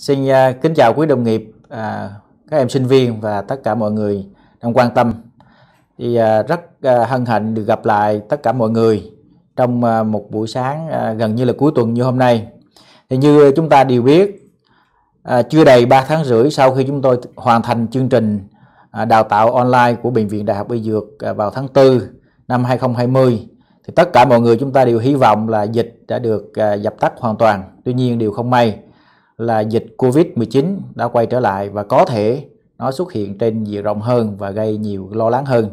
Xin à, kính chào quý đồng nghiệp, à, các em sinh viên và tất cả mọi người đang quan tâm. Thì à, rất hân hạnh được gặp lại tất cả mọi người trong một buổi sáng gần như là cuối tuần như hôm nay. Thì như chúng ta đều biết, chưa đầy 3 tháng rưỡi sau khi chúng tôi hoàn thành chương trình đào tạo online của Bệnh viện Đại học Y Dược vào tháng 4 năm 2020 thì tất cả mọi người chúng ta đều hy vọng là dịch đã được dập tắt hoàn toàn. Tuy nhiên điều không may là dịch Covid-19 đã quay trở lại và có thể nó xuất hiện trên diện rộng hơn và gây nhiều lo lắng hơn.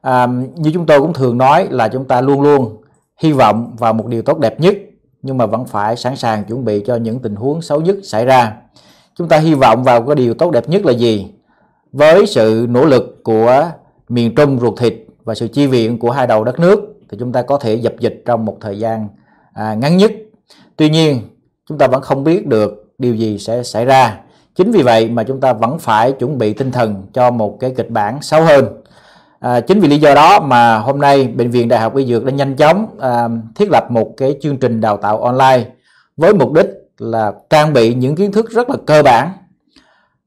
À, như chúng tôi cũng thường nói là chúng ta luôn luôn hy vọng vào một điều tốt đẹp nhất nhưng mà vẫn phải sẵn sàng chuẩn bị cho những tình huống xấu nhất xảy ra. Chúng ta hy vọng vào cái điều tốt đẹp nhất là gì? Với sự nỗ lực của miền Trung ruột thịt và sự chi viện của hai đầu đất nước thì chúng ta có thể dập dịch trong một thời gian à, ngắn nhất. Tuy nhiên chúng ta vẫn không biết được điều gì sẽ xảy ra chính vì vậy mà chúng ta vẫn phải chuẩn bị tinh thần cho một cái kịch bản xấu hơn à, chính vì lý do đó mà hôm nay bệnh viện đại học y dược đã nhanh chóng à, thiết lập một cái chương trình đào tạo online với mục đích là trang bị những kiến thức rất là cơ bản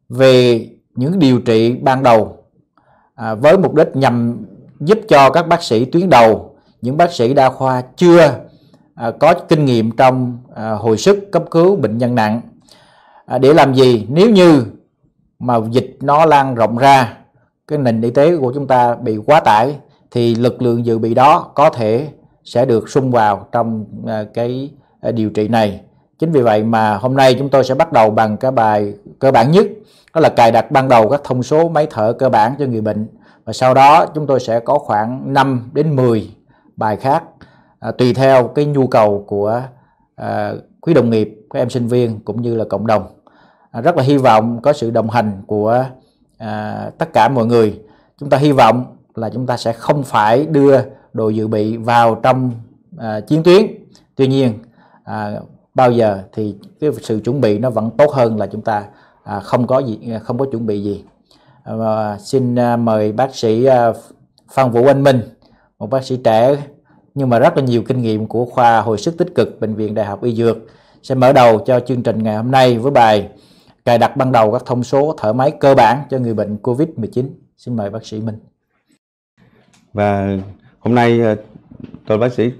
về những điều trị ban đầu à, với mục đích nhằm giúp cho các bác sĩ tuyến đầu những bác sĩ đa khoa chưa À, có kinh nghiệm trong à, hồi sức cấp cứu bệnh nhân nặng à, để làm gì nếu như mà dịch nó lan rộng ra cái nền y tế của chúng ta bị quá tải thì lực lượng dự bị đó có thể sẽ được sung vào trong cái điều trị này chính vì vậy mà hôm nay chúng tôi sẽ bắt đầu bằng cái bài cơ bản nhất đó là cài đặt ban đầu các thông số máy thở cơ bản cho người bệnh và sau đó chúng tôi sẽ có khoảng 5 đến 10 bài khác À, tùy theo cái nhu cầu của à, quý đồng nghiệp các em sinh viên cũng như là cộng đồng à, rất là hy vọng có sự đồng hành của à, tất cả mọi người chúng ta hy vọng là chúng ta sẽ không phải đưa đồ dự bị vào trong à, chiến tuyến tuy nhiên à, bao giờ thì cái sự chuẩn bị nó vẫn tốt hơn là chúng ta à, không có gì không có chuẩn bị gì à, xin à, mời bác sĩ à, Phan Vũ Anh Minh một bác sĩ trẻ nhưng mà rất là nhiều kinh nghiệm của khoa hồi sức tích cực bệnh viện Đại học Y Dược sẽ mở đầu cho chương trình ngày hôm nay với bài cài đặt ban đầu các thông số thở máy cơ bản cho người bệnh COVID-19. Xin mời bác sĩ Minh. Và hôm nay ờ, tôi bác sĩ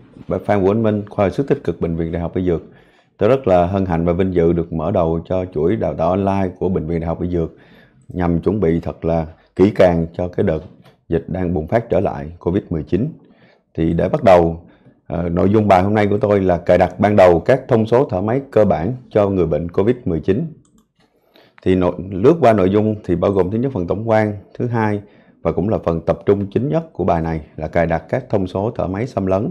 Phan Vũ Anh Minh, khoa hồi sức tích cực bệnh viện Đại học Y Dược. Tôi rất là hân hạnh và vinh dự được mở đầu cho chuỗi đào tạo online của bệnh viện Đại học Y Dược nhằm chuẩn bị thật là kỹ càng cho cái đợt dịch đang bùng phát trở lại COVID-19. Thì để bắt đầu à, nội dung bài hôm nay của tôi là cài đặt ban đầu các thông số thở máy cơ bản cho người bệnh COVID-19. Thì nội, lướt qua nội dung thì bao gồm thứ nhất phần tổng quan, thứ hai và cũng là phần tập trung chính nhất của bài này là cài đặt các thông số thở máy xâm lấn.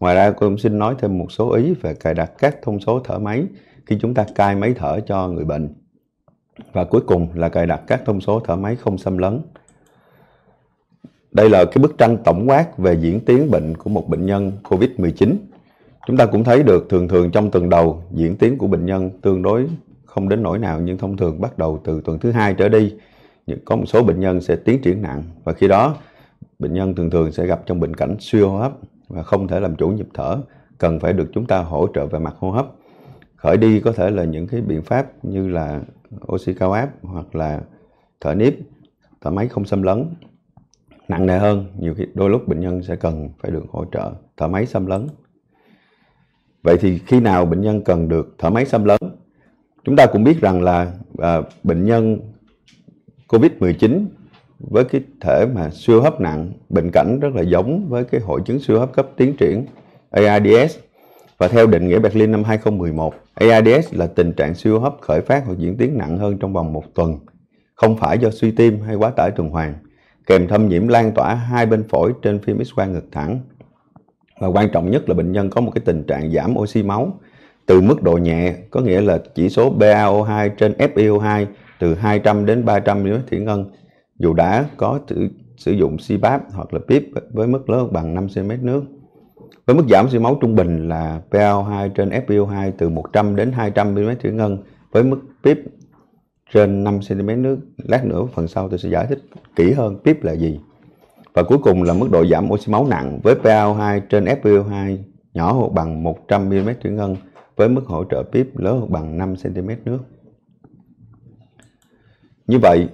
Ngoài ra tôi cũng xin nói thêm một số ý về cài đặt các thông số thở máy khi chúng ta cai máy thở cho người bệnh. Và cuối cùng là cài đặt các thông số thở máy không xâm lấn. Đây là cái bức tranh tổng quát về diễn tiến bệnh của một bệnh nhân COVID-19. Chúng ta cũng thấy được thường thường trong tuần đầu diễn tiến của bệnh nhân tương đối không đến nỗi nào nhưng thông thường bắt đầu từ tuần thứ hai trở đi những có một số bệnh nhân sẽ tiến triển nặng và khi đó bệnh nhân thường thường sẽ gặp trong bệnh cảnh suy hô hấp và không thể làm chủ nhịp thở cần phải được chúng ta hỗ trợ về mặt hô hấp khởi đi có thể là những cái biện pháp như là oxy cao áp hoặc là thở nếp thở máy không xâm lấn nặng nề hơn nhiều khi đôi lúc bệnh nhân sẽ cần phải được hỗ trợ thở máy xâm lấn vậy thì khi nào bệnh nhân cần được thở máy xâm lấn chúng ta cũng biết rằng là à, bệnh nhân covid 19 với cái thể mà siêu hấp nặng bệnh cảnh rất là giống với cái hội chứng siêu hấp cấp tiến triển AIDS và theo định nghĩa Berlin năm 2011 AIDS là tình trạng siêu hấp khởi phát hoặc diễn tiến nặng hơn trong vòng một tuần không phải do suy tim hay quá tải tuần hoàn kèm thâm nhiễm lan tỏa hai bên phổi trên phim X-quang ngực thẳng. Và quan trọng nhất là bệnh nhân có một cái tình trạng giảm oxy máu từ mức độ nhẹ, có nghĩa là chỉ số BaO2 trên fio 2 từ 200 đến 300 ml thủy ngân dù đã có thử, sử dụng CPAP hoặc là PIP với mức lớn bằng 5 cm nước. Với mức giảm oxy máu trung bình là PaO2 trên fio 2 từ 100 đến 200 mm thủy ngân với mức PIP trên 5 cm nước. Lát nữa phần sau tôi sẽ giải thích kỹ hơn pip là gì và cuối cùng là mức độ giảm oxy máu nặng với PaO2 trên FPO2 nhỏ hơn bằng 100 mm thủy ngân với mức hỗ trợ PIP lớn hơn bằng 5 cm nước. Như vậy,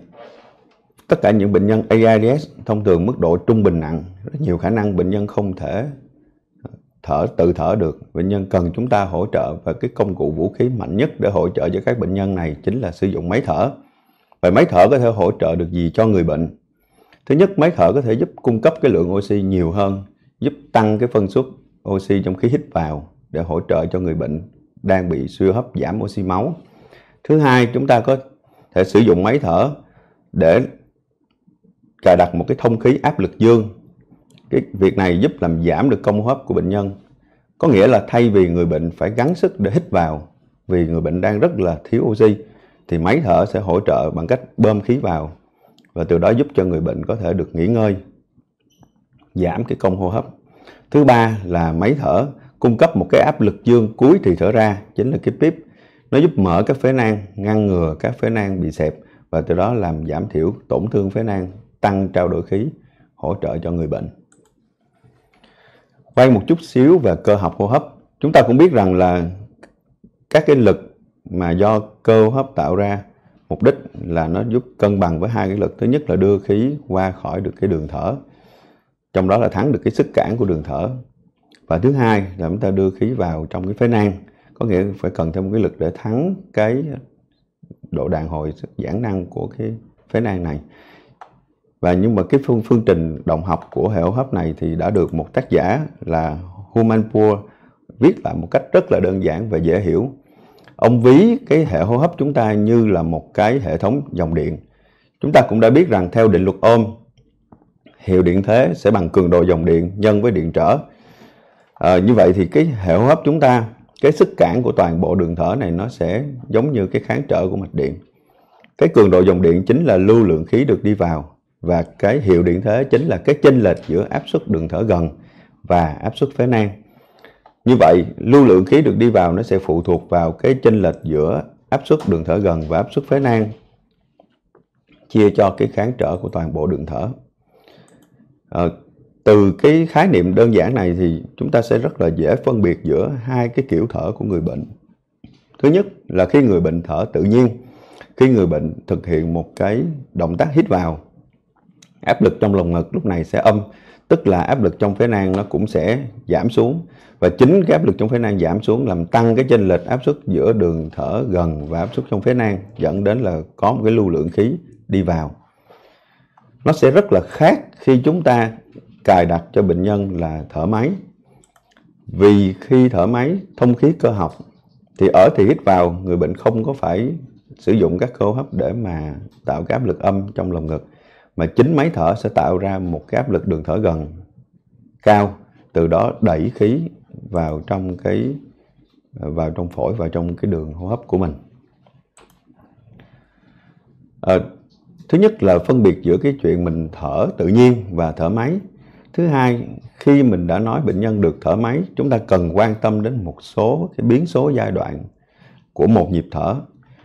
tất cả những bệnh nhân AIDS thông thường mức độ trung bình nặng, rất nhiều khả năng bệnh nhân không thể thở tự thở được. Bệnh nhân cần chúng ta hỗ trợ và cái công cụ vũ khí mạnh nhất để hỗ trợ cho các bệnh nhân này chính là sử dụng máy thở. Vậy máy thở có thể hỗ trợ được gì cho người bệnh? Thứ nhất, máy thở có thể giúp cung cấp cái lượng oxy nhiều hơn, giúp tăng cái phân suất oxy trong khí hít vào để hỗ trợ cho người bệnh đang bị suy hấp giảm oxy máu. Thứ hai, chúng ta có thể sử dụng máy thở để cài đặt một cái thông khí áp lực dương. Cái việc này giúp làm giảm được công hấp của bệnh nhân. Có nghĩa là thay vì người bệnh phải gắng sức để hít vào vì người bệnh đang rất là thiếu oxy thì máy thở sẽ hỗ trợ bằng cách bơm khí vào và từ đó giúp cho người bệnh có thể được nghỉ ngơi giảm cái công hô hấp thứ ba là máy thở cung cấp một cái áp lực dương cuối thì thở ra chính là cái pip nó giúp mở các phế nang ngăn ngừa các phế nang bị xẹp và từ đó làm giảm thiểu tổn thương phế nang tăng trao đổi khí hỗ trợ cho người bệnh quay một chút xíu về cơ học hô hấp chúng ta cũng biết rằng là các cái lực mà do cơ hấp tạo ra mục đích là nó giúp cân bằng với hai cái lực thứ nhất là đưa khí qua khỏi được cái đường thở trong đó là thắng được cái sức cản của đường thở và thứ hai là chúng ta đưa khí vào trong cái phế nang có nghĩa phải cần thêm một cái lực để thắng cái độ đàn hồi giãn năng của cái phế nang này và nhưng mà cái phương phương trình động học của hệ hô hấp này thì đã được một tác giả là Humanpour viết lại một cách rất là đơn giản và dễ hiểu ông ví cái hệ hô hấp chúng ta như là một cái hệ thống dòng điện chúng ta cũng đã biết rằng theo định luật ôm hiệu điện thế sẽ bằng cường độ dòng điện nhân với điện trở à, như vậy thì cái hệ hô hấp chúng ta cái sức cản của toàn bộ đường thở này nó sẽ giống như cái kháng trở của mạch điện cái cường độ dòng điện chính là lưu lượng khí được đi vào và cái hiệu điện thế chính là cái chênh lệch giữa áp suất đường thở gần và áp suất phế nang như vậy, lưu lượng khí được đi vào nó sẽ phụ thuộc vào cái chênh lệch giữa áp suất đường thở gần và áp suất phế nang chia cho cái kháng trở của toàn bộ đường thở. À, từ cái khái niệm đơn giản này thì chúng ta sẽ rất là dễ phân biệt giữa hai cái kiểu thở của người bệnh. Thứ nhất là khi người bệnh thở tự nhiên, khi người bệnh thực hiện một cái động tác hít vào, áp lực trong lồng ngực lúc này sẽ âm tức là áp lực trong phế nang nó cũng sẽ giảm xuống và chính cái áp lực trong phế nang giảm xuống làm tăng cái chênh lệch áp suất giữa đường thở gần và áp suất trong phế nang dẫn đến là có một cái lưu lượng khí đi vào nó sẽ rất là khác khi chúng ta cài đặt cho bệnh nhân là thở máy vì khi thở máy thông khí cơ học thì ở thì hít vào người bệnh không có phải sử dụng các cơ hấp để mà tạo cái áp lực âm trong lồng ngực mà chính máy thở sẽ tạo ra một cái áp lực đường thở gần cao từ đó đẩy khí vào trong cái vào trong phổi vào trong cái đường hô hấp của mình à, thứ nhất là phân biệt giữa cái chuyện mình thở tự nhiên và thở máy thứ hai khi mình đã nói bệnh nhân được thở máy chúng ta cần quan tâm đến một số cái biến số giai đoạn của một nhịp thở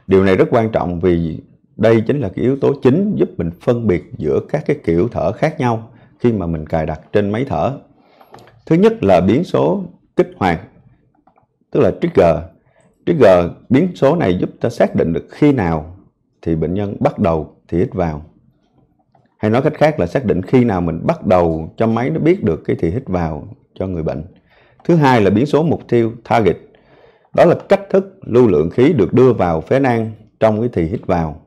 điều này rất quan trọng vì đây chính là cái yếu tố chính giúp mình phân biệt giữa các cái kiểu thở khác nhau khi mà mình cài đặt trên máy thở thứ nhất là biến số kích hoạt tức là trigger trigger biến số này giúp ta xác định được khi nào thì bệnh nhân bắt đầu thì hít vào hay nói cách khác là xác định khi nào mình bắt đầu cho máy nó biết được cái thì hít vào cho người bệnh thứ hai là biến số mục tiêu target đó là cách thức lưu lượng khí được đưa vào phế nang trong cái thì hít vào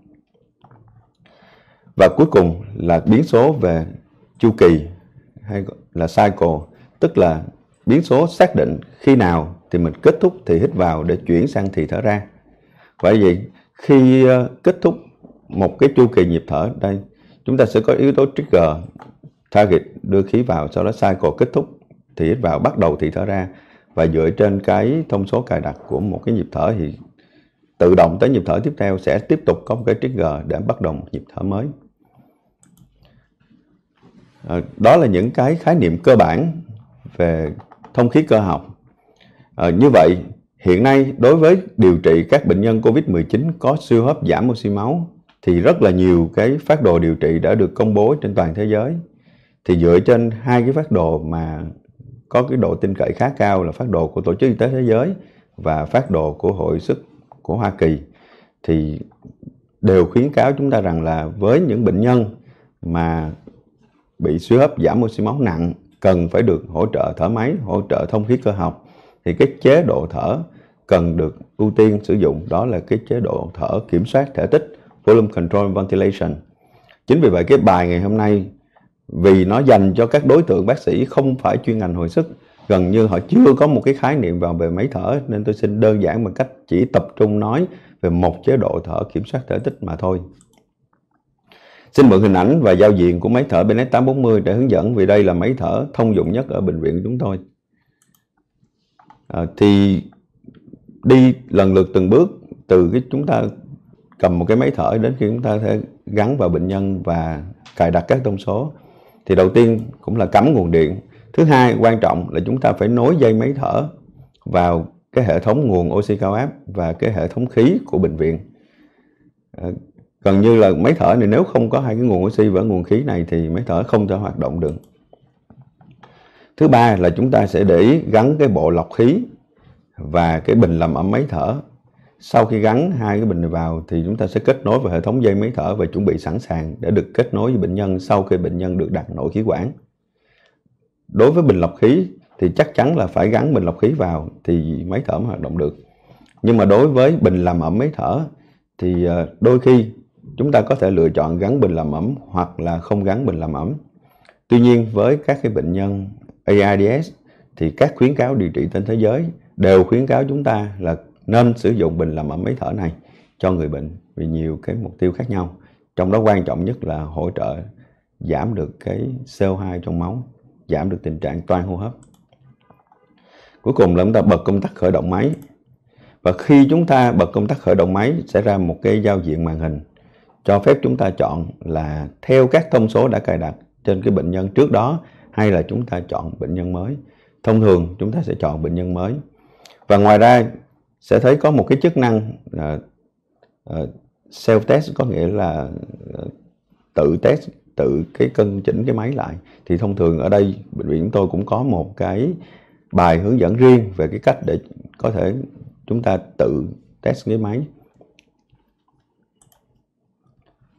và cuối cùng là biến số về chu kỳ hay là cycle tức là biến số xác định khi nào thì mình kết thúc thì hít vào để chuyển sang thì thở ra bởi vậy khi ờ, kết thúc một cái chu kỳ nhịp thở đây chúng ta sẽ có yếu tố trigger target đưa khí vào sau đó cycle kết thúc thì hít vào bắt đầu thì thở ra và dựa trên cái thông số cài đặt của một cái nhịp thở thì tự động tới nhịp thở tiếp theo sẽ tiếp tục có một cái trigger để bắt đầu một nhịp thở mới Ờ, đó là những cái khái niệm cơ bản về thông khí cơ học à, như vậy hiện nay đối với điều trị các bệnh nhân covid-19 có siêu hấp giảm oxy máu thì rất là nhiều cái phát đồ điều trị đã được công bố trên toàn thế giới thì dựa trên hai cái phát đồ mà có cái độ tin cậy khá cao là phát đồ của tổ chức y tế thế giới và phát đồ của hội sức của hoa kỳ thì đều khuyến cáo chúng ta rằng là với những bệnh nhân mà bị suy hấp giảm oxy máu nặng cần phải được hỗ trợ thở máy, hỗ trợ thông khí cơ học thì cái chế độ thở cần được ưu tiên sử dụng đó là cái chế độ thở kiểm soát thể tích volume control ventilation. Chính vì vậy cái bài ngày hôm nay vì nó dành cho các đối tượng bác sĩ không phải chuyên ngành hồi sức gần như họ chưa có một cái khái niệm vào về máy thở nên tôi xin đơn giản bằng cách chỉ tập trung nói về một chế độ thở kiểm soát thể tích mà thôi. Xin mượn hình ảnh và giao diện của máy thở BNS 840 để hướng dẫn vì đây là máy thở thông dụng nhất ở bệnh viện của chúng tôi. À, thì đi lần lượt từng bước từ cái chúng ta cầm một cái máy thở đến khi chúng ta sẽ gắn vào bệnh nhân và cài đặt các thông số. Thì đầu tiên cũng là cắm nguồn điện. Thứ hai quan trọng là chúng ta phải nối dây máy thở vào cái hệ thống nguồn oxy cao áp và cái hệ thống khí của bệnh viện à, gần như là máy thở này nếu không có hai cái nguồn oxy và nguồn khí này thì máy thở không thể hoạt động được thứ ba là chúng ta sẽ để ý gắn cái bộ lọc khí và cái bình làm ẩm máy thở sau khi gắn hai cái bình này vào thì chúng ta sẽ kết nối vào hệ thống dây máy thở và chuẩn bị sẵn sàng để được kết nối với bệnh nhân sau khi bệnh nhân được đặt nội khí quản đối với bình lọc khí thì chắc chắn là phải gắn bình lọc khí vào thì máy thở mới hoạt động được nhưng mà đối với bình làm ẩm máy thở thì ờ, đôi khi chúng ta có thể lựa chọn gắn bình làm ẩm hoặc là không gắn bình làm ẩm. Tuy nhiên với các cái bệnh nhân AIDS thì các khuyến cáo điều trị trên thế giới đều khuyến cáo chúng ta là nên sử dụng bình làm ẩm máy thở này cho người bệnh vì nhiều cái mục tiêu khác nhau. Trong đó quan trọng nhất là hỗ trợ giảm được cái CO2 trong máu, giảm được tình trạng toan hô hấp. Cuối cùng là chúng ta bật công tắc khởi động máy. Và khi chúng ta bật công tắc khởi động máy sẽ ra một cái giao diện màn hình cho phép chúng ta chọn là theo các thông số đã cài đặt trên cái bệnh nhân trước đó hay là chúng ta chọn bệnh nhân mới. Thông thường chúng ta sẽ chọn bệnh nhân mới. Và ngoài ra sẽ thấy có một cái chức năng uh, self test có nghĩa là ờ, tự test tự cái cân chỉnh cái máy lại thì thông thường ở đây bệnh viện chúng tôi cũng có một cái bài hướng dẫn riêng về cái cách để có thể chúng ta tự test cái máy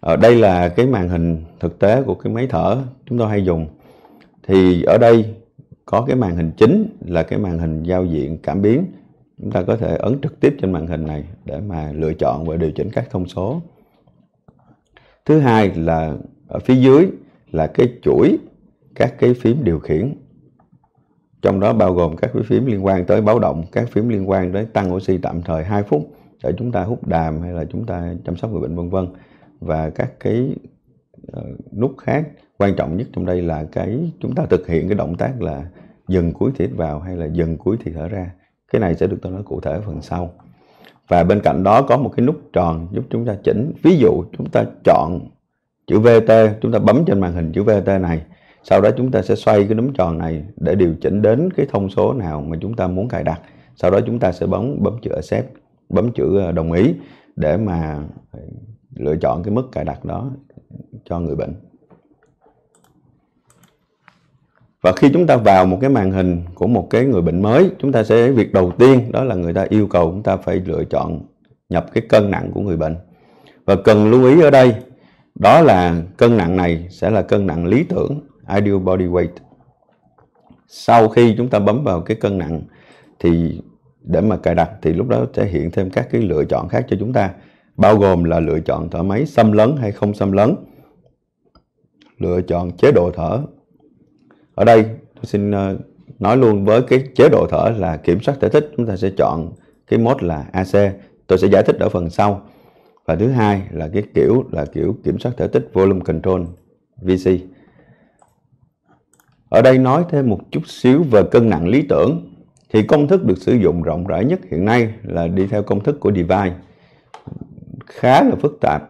ở ờ, đây là cái màn hình thực tế của cái máy thở chúng tôi hay dùng thì ở đây có cái màn hình chính là cái màn hình giao diện cảm biến chúng ta có thể ấn trực tiếp trên màn hình này để mà lựa chọn và điều chỉnh các thông số thứ hai là ở phía dưới là cái chuỗi các cái phím điều khiển trong đó bao gồm các cái phím liên quan tới báo động các phím liên quan tới tăng oxy tạm thời 2 phút để chúng ta hút đàm hay là chúng ta chăm sóc người bệnh vân vân và các cái ờ, nút khác quan trọng nhất trong đây là cái chúng ta thực hiện cái động tác là dừng cuối thì vào hay là dừng cuối thì thở ra cái này sẽ được tôi nói cụ thể ở phần sau và bên cạnh đó có một cái nút tròn giúp chúng ta chỉnh ví dụ chúng ta chọn chữ VT chúng ta bấm trên màn hình chữ VT này sau đó chúng ta sẽ xoay cái nút tròn này để điều chỉnh đến cái thông số nào mà chúng ta muốn cài đặt sau đó chúng ta sẽ bấm bấm chữ accept bấm chữ ờ, đồng ý để mà lựa chọn cái mức cài đặt đó cho người bệnh và khi chúng ta vào một cái màn hình của một cái người bệnh mới chúng ta sẽ việc đầu tiên đó là người ta yêu cầu chúng ta phải lựa chọn nhập cái cân nặng của người bệnh và cần lưu ý ở đây đó là cân nặng này sẽ là cân nặng lý tưởng ideal body weight sau khi chúng ta bấm vào cái cân nặng thì để mà cài đặt thì lúc đó sẽ hiện thêm các cái lựa chọn khác cho chúng ta bao gồm là lựa chọn thở máy xâm lấn hay không xâm lấn, lựa chọn chế độ thở. Ở đây tôi xin ờ, nói luôn với cái chế độ thở là kiểm soát thể tích chúng ta sẽ chọn cái mode là AC. Tôi sẽ giải thích ở phần sau. Và thứ hai là cái kiểu là kiểu kiểm soát thể tích volume control VC. Ở đây nói thêm một chút xíu về cân nặng lý tưởng thì công thức được sử dụng rộng rãi nhất hiện nay là đi theo công thức của DeVine khá là phức tạp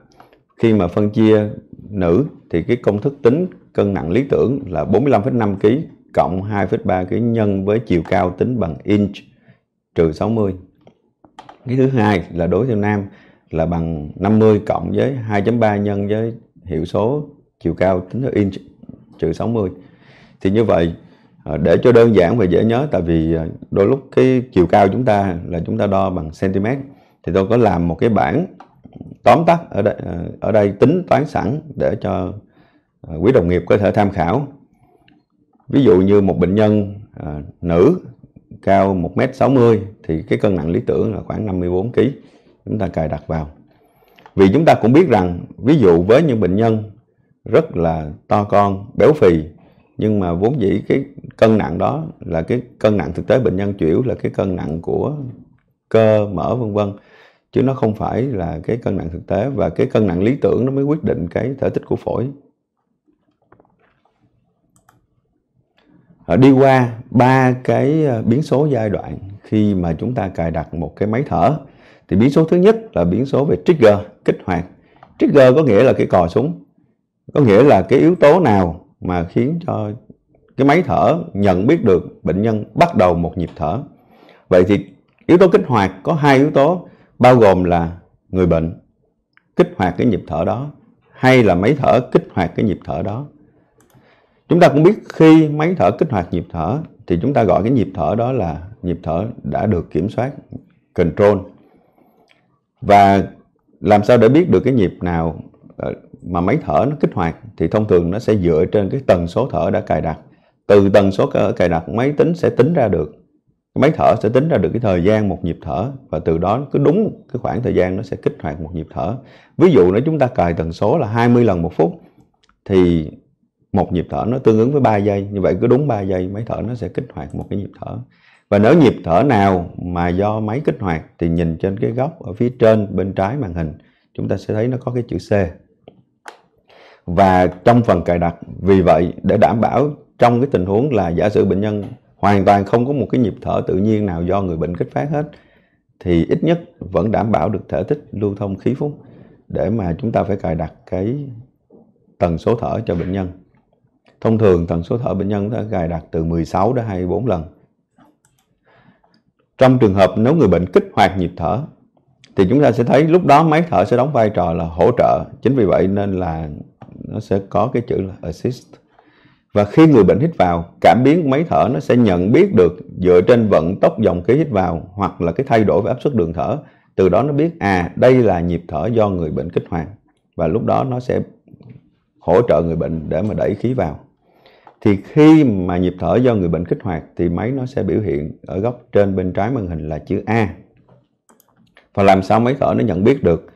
khi mà phân chia nữ thì cái công thức tính cân nặng lý tưởng là 45,5 kg cộng 2,3 kg nhân với chiều cao tính bằng inch trừ 60. Cái thứ hai là đối theo nam là bằng 50 cộng với 2.3 nhân với hiệu số chiều cao tính theo inch trừ 60. Thì như vậy à, để cho đơn giản và dễ nhớ tại vì à, đôi lúc cái chiều cao chúng ta là chúng ta đo bằng cm thì tôi có làm một cái bảng tóm tắt ở đây, ờ, ở đây tính toán sẵn để cho ờ, quý đồng nghiệp có thể tham khảo ví dụ như một bệnh nhân à, nữ cao 1m60 thì cái cân nặng lý tưởng là khoảng 54 kg chúng ta cài đặt vào vì chúng ta cũng biết rằng ví dụ với những bệnh nhân rất là to con béo phì nhưng mà vốn dĩ cái cân nặng đó là cái cân nặng thực tế bệnh nhân chủ là cái cân nặng của cơ mỡ vân vân chứ nó không phải là cái cân nặng thực tế và cái cân nặng lý tưởng nó mới quyết định cái thể tích của phổi ờ, đi qua ba cái ờ, biến số giai đoạn khi mà chúng ta cài đặt một cái máy thở thì biến số thứ nhất là biến số về trigger kích hoạt trigger có nghĩa là cái cò súng có nghĩa là cái yếu tố nào mà khiến cho cái máy thở nhận biết được bệnh nhân bắt đầu một nhịp thở vậy thì yếu tố kích hoạt có hai yếu tố bao gồm là người bệnh kích hoạt cái nhịp thở đó hay là máy thở kích hoạt cái nhịp thở đó chúng ta cũng biết khi máy thở kích hoạt nhịp thở thì chúng ta gọi cái nhịp thở đó là nhịp thở đã được kiểm soát control và làm sao để biết được cái nhịp nào ờ, mà máy thở nó kích hoạt thì thông thường nó sẽ dựa trên cái tần số thở đã cài đặt từ tần số cài đặt máy tính sẽ tính ra được cái máy thở sẽ tính ra được cái thời gian một nhịp thở và từ đó cứ đúng cái khoảng thời gian nó sẽ kích hoạt một nhịp thở ví dụ nếu chúng ta cài tần số là 20 lần một phút thì một nhịp thở nó tương ứng với 3 giây như vậy cứ đúng 3 giây máy thở nó sẽ kích hoạt một cái nhịp thở và nếu nhịp thở nào mà do máy kích hoạt thì nhìn trên cái góc ở phía trên bên trái màn hình chúng ta sẽ thấy nó có cái chữ C và trong phần cài đặt vì vậy để đảm bảo trong cái tình huống là giả sử bệnh nhân hoàn toàn không có một cái nhịp thở tự nhiên nào do người bệnh kích phát hết thì ít nhất vẫn đảm bảo được thể tích lưu thông khí phúc để mà chúng ta phải cài đặt cái tần số thở cho bệnh nhân thông thường tần số thở bệnh nhân ta cài đặt từ 16 đến 24 lần trong trường hợp nếu người bệnh kích hoạt nhịp thở thì chúng ta sẽ thấy lúc đó máy thở sẽ đóng vai trò là hỗ trợ chính vì vậy nên là nó sẽ có cái chữ là assist và khi người bệnh hít vào, cảm biến của máy thở nó sẽ nhận biết được dựa trên vận tốc dòng khí hít vào hoặc là cái thay đổi về áp suất đường thở. Từ đó nó biết à đây là nhịp thở do người bệnh kích hoạt và lúc đó nó sẽ hỗ trợ người bệnh để mà đẩy khí vào. Thì khi mà nhịp thở do người bệnh kích hoạt thì máy nó sẽ biểu hiện ở góc trên bên trái màn hình là chữ A. Và làm sao máy thở nó nhận biết được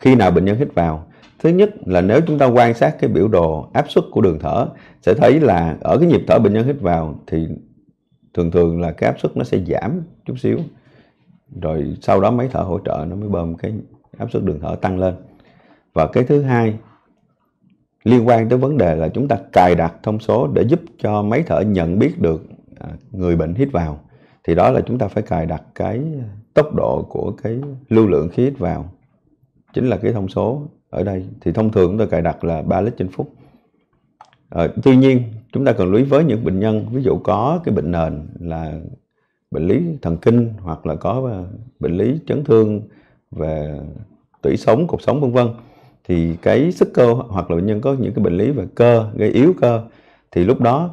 khi nào bệnh nhân hít vào thứ nhất là nếu chúng ta quan sát cái biểu đồ áp suất của đường thở sẽ thấy là ở cái nhịp thở bệnh nhân hít vào thì thường thường là cái áp suất nó sẽ giảm chút xíu rồi sau đó máy thở hỗ trợ nó mới bơm cái áp suất đường thở tăng lên và cái thứ hai liên quan tới vấn đề là chúng ta cài đặt thông số để giúp cho máy thở nhận biết được à, người bệnh hít vào thì đó là chúng ta phải cài đặt cái tốc độ của cái lưu lượng khí hít vào chính là cái thông số ở đây thì thông thường chúng tôi cài đặt là 3 lít trên phút à, tuy nhiên chúng ta cần lưu ý với những bệnh nhân ví dụ có cái bệnh nền là bệnh lý thần kinh hoặc là có ờ, bệnh lý chấn thương về tủy sống cột sống vân vân thì cái sức cơ hoặc là bệnh nhân có những cái bệnh lý về cơ gây yếu cơ thì lúc đó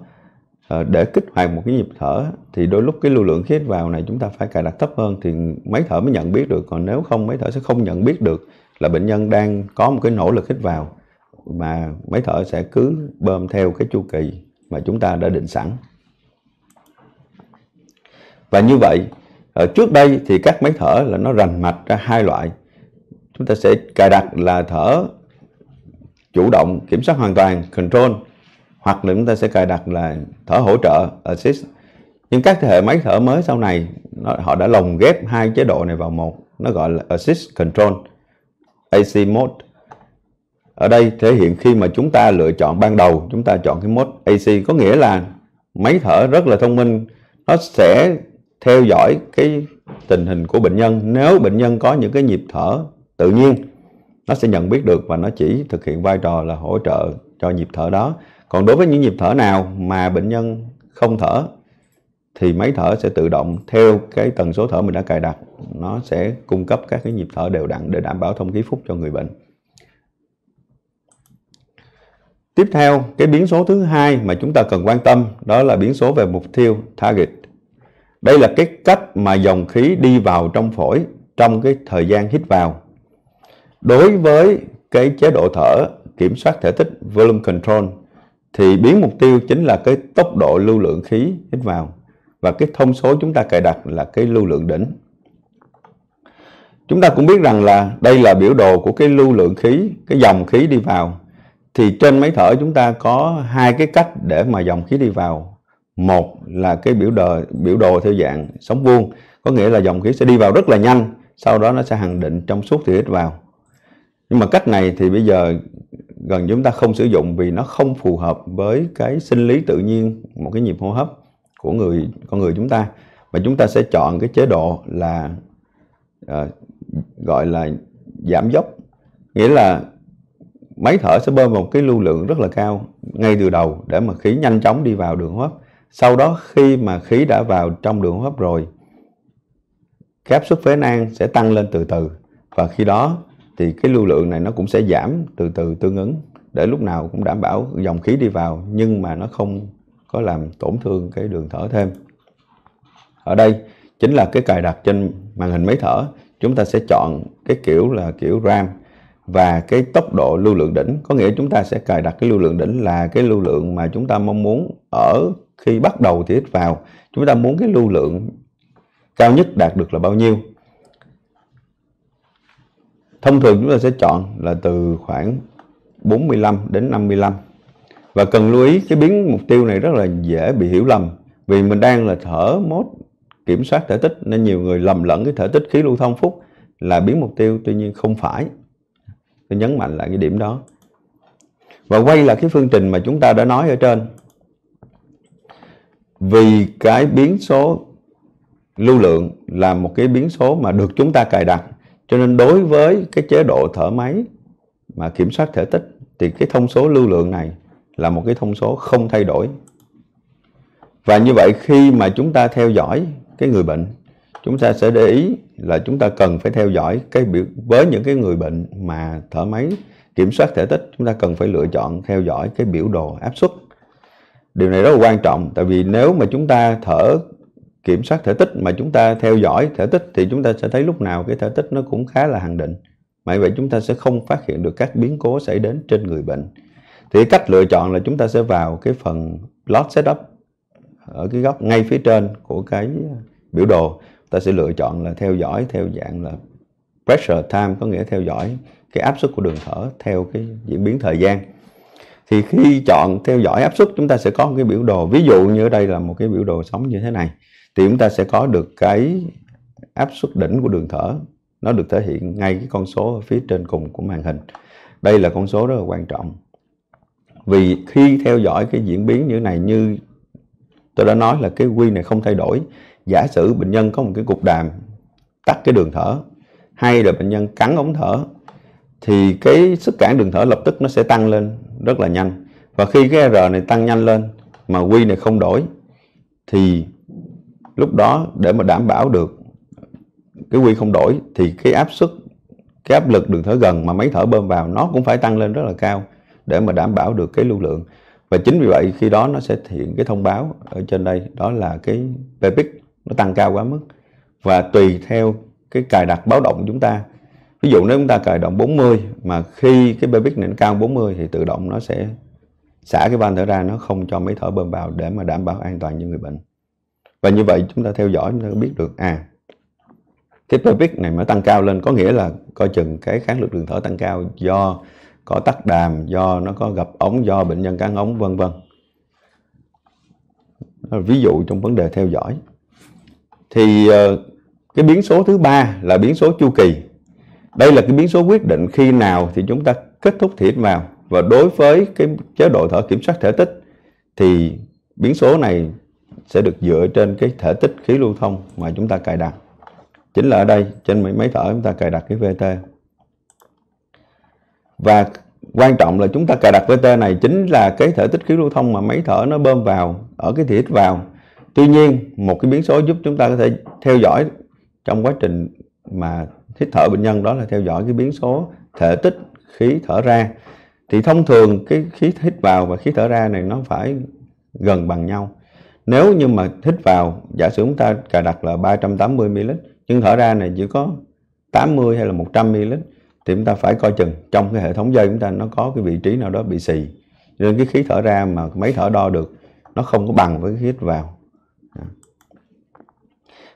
ờ, để kích hoạt một cái nhịp thở thì đôi lúc cái lưu lượng khí vào này chúng ta phải cài đặt thấp hơn thì máy thở mới nhận biết được còn nếu không máy thở sẽ không nhận biết được là bệnh nhân đang có một cái nỗ lực hít vào mà máy thở sẽ cứ bơm theo cái chu kỳ mà chúng ta đã định sẵn. Và như vậy, ở ờ, trước đây thì các máy thở là nó rành mạch ra hai loại. Chúng ta sẽ cài đặt là thở chủ động kiểm soát hoàn toàn control hoặc là chúng ta sẽ cài đặt là thở hỗ trợ assist. Nhưng các thế hệ máy thở mới sau này nó, họ đã lồng ghép hai chế độ này vào một, nó gọi là assist control AC mode ở đây thể hiện khi mà chúng ta lựa chọn ban đầu chúng ta chọn cái mode AC có nghĩa là máy thở rất là thông minh nó sẽ theo dõi cái tình hình của bệnh nhân nếu bệnh nhân có những cái nhịp thở tự nhiên nó sẽ nhận biết được và nó chỉ thực hiện vai trò là hỗ trợ cho nhịp thở đó còn đối với những nhịp thở nào mà bệnh nhân không thở thì máy thở sẽ tự động theo cái tần số thở mình đã cài đặt nó sẽ cung cấp các cái nhịp thở đều đặn để đảm bảo thông khí phúc cho người bệnh tiếp theo cái biến số thứ hai mà chúng ta cần quan tâm đó là biến số về mục tiêu target đây là cái cách mà dòng khí đi vào trong phổi trong cái thời gian hít vào đối với cái chế độ thở kiểm soát thể tích volume control thì biến mục tiêu chính là cái tốc độ lưu lượng khí hít vào và cái thông số chúng ta cài đặt là cái lưu lượng đỉnh. Chúng ta cũng biết rằng là đây là biểu đồ của cái lưu lượng khí, cái dòng khí đi vào. Thì trên máy thở chúng ta có hai cái cách để mà dòng khí đi vào. Một là cái biểu đồ biểu đồ theo dạng sóng vuông, có nghĩa là dòng khí sẽ đi vào rất là nhanh, sau đó nó sẽ hằng định trong suốt thì hít vào. Nhưng mà cách này thì bây giờ gần chúng ta không sử dụng vì nó không phù hợp với cái sinh lý tự nhiên một cái nhịp hô hấp của người con người chúng ta và chúng ta sẽ chọn cái chế độ là uh, gọi là giảm dốc nghĩa là máy thở sẽ bơm một cái lưu lượng rất là cao ngay từ đầu để mà khí nhanh chóng đi vào đường hô hấp sau đó khi mà khí đã vào trong đường hô hấp rồi cái áp suất phế nang sẽ tăng lên từ từ và khi đó thì cái lưu lượng này nó cũng sẽ giảm từ từ tương ứng để lúc nào cũng đảm bảo dòng khí đi vào nhưng mà nó không có làm tổn thương cái đường thở thêm ở đây chính là cái cài đặt trên màn hình máy thở chúng ta sẽ chọn cái kiểu là kiểu RAM và cái tốc độ lưu lượng đỉnh có nghĩa chúng ta sẽ cài đặt cái lưu lượng đỉnh là cái lưu lượng mà chúng ta mong muốn ở khi bắt đầu thì hít vào chúng ta muốn cái lưu lượng cao nhất đạt được là bao nhiêu thông thường chúng ta sẽ chọn là từ khoảng 45 đến 55 và cần lưu ý cái biến mục tiêu này rất là dễ bị hiểu lầm vì mình đang là thở mốt kiểm soát thể tích nên nhiều người lầm lẫn cái thể tích khí lưu thông phúc là biến mục tiêu tuy nhiên không phải tôi nhấn mạnh lại cái điểm đó và quay là cái phương trình mà chúng ta đã nói ở trên vì cái biến số lưu lượng là một cái biến số mà được chúng ta cài đặt cho nên đối với cái chế độ thở máy mà kiểm soát thể tích thì cái thông số lưu lượng này là một cái thông số không thay đổi và như vậy khi mà chúng ta theo dõi cái người bệnh chúng ta sẽ để ý là chúng ta cần phải theo dõi cái biểu với những cái người bệnh mà thở máy kiểm soát thể tích chúng ta cần phải lựa chọn theo dõi cái biểu đồ áp suất điều này rất là quan trọng tại vì nếu mà chúng ta thở kiểm soát thể tích mà chúng ta theo dõi thể tích thì chúng ta sẽ thấy lúc nào cái thể tích nó cũng khá là hàng định bởi vậy chúng ta sẽ không phát hiện được các biến cố xảy đến trên người bệnh thì cách lựa chọn là chúng ta sẽ vào cái phần lot setup ở cái góc ngay phía trên của cái ờ, biểu đồ ta sẽ lựa chọn là theo dõi theo dạng là pressure time có nghĩa theo dõi cái áp suất của đường thở theo cái diễn biến thời gian thì khi chọn theo dõi áp suất chúng ta sẽ có một cái biểu đồ ví dụ như ở đây là một cái biểu đồ sóng như thế này thì chúng ta sẽ có được cái áp suất đỉnh của đường thở nó được thể hiện ngay cái con số ở phía trên cùng của màn hình đây là con số rất là quan trọng vì khi theo dõi cái diễn biến như này như tôi đã nói là cái quy này không thay đổi giả sử bệnh nhân có một cái cục đàm tắt cái đường thở hay là bệnh nhân cắn ống thở thì cái sức cản đường thở lập tức nó sẽ tăng lên rất là nhanh và khi cái R này tăng nhanh lên mà quy này không đổi thì lúc đó để mà đảm bảo được cái quy không đổi thì cái áp suất cái áp lực đường thở gần mà máy thở bơm vào nó cũng phải tăng lên rất là cao để mà đảm bảo được cái lưu lượng và chính vì vậy khi đó nó sẽ hiện cái thông báo ở trên đây đó là cái PPIC e nó tăng cao quá mức và tùy theo cái cài đặt báo động chúng ta ví dụ nếu chúng ta cài động 40 mà khi cái PPIC e này nó cao 40 thì tự động nó sẽ xả cái van thở ra nó không cho máy thở bơm vào để mà đảm bảo an toàn cho người bệnh và như vậy chúng ta theo dõi chúng ta biết được à cái PPIC e này mà tăng cao lên có nghĩa là coi chừng cái kháng lực đường thở tăng cao do có tắc đàm do nó có gặp ống do bệnh nhân cắn ống vân vân ví dụ trong vấn đề theo dõi thì ờ, cái biến số thứ ba là biến số chu kỳ đây là cái biến số quyết định khi nào thì chúng ta kết thúc thiệt vào và đối với cái chế độ thở kiểm soát thể tích thì biến số này sẽ được dựa trên cái thể tích khí lưu thông mà chúng ta cài đặt chính là ở đây trên máy thở chúng ta cài đặt cái VT và quan trọng là chúng ta cài đặt VT này chính là cái thể tích khí lưu thông mà máy thở nó bơm vào ở cái thìa hít vào tuy nhiên một cái biến số giúp chúng ta có thể theo dõi trong quá trình mà hít thở bệnh nhân đó là theo dõi cái biến số thể tích khí thở ra thì thông thường cái khí hít vào và khí thở ra này nó phải gần bằng nhau nếu như mà hít vào giả sử chúng ta cài đặt là 380 ml nhưng thở ra này chỉ có 80 hay là 100 ml thì chúng ta phải coi chừng trong cái hệ thống dây chúng ta nó có cái vị trí nào đó bị xì nên cái khí thở ra mà máy thở đo được nó không có bằng với cái khí vào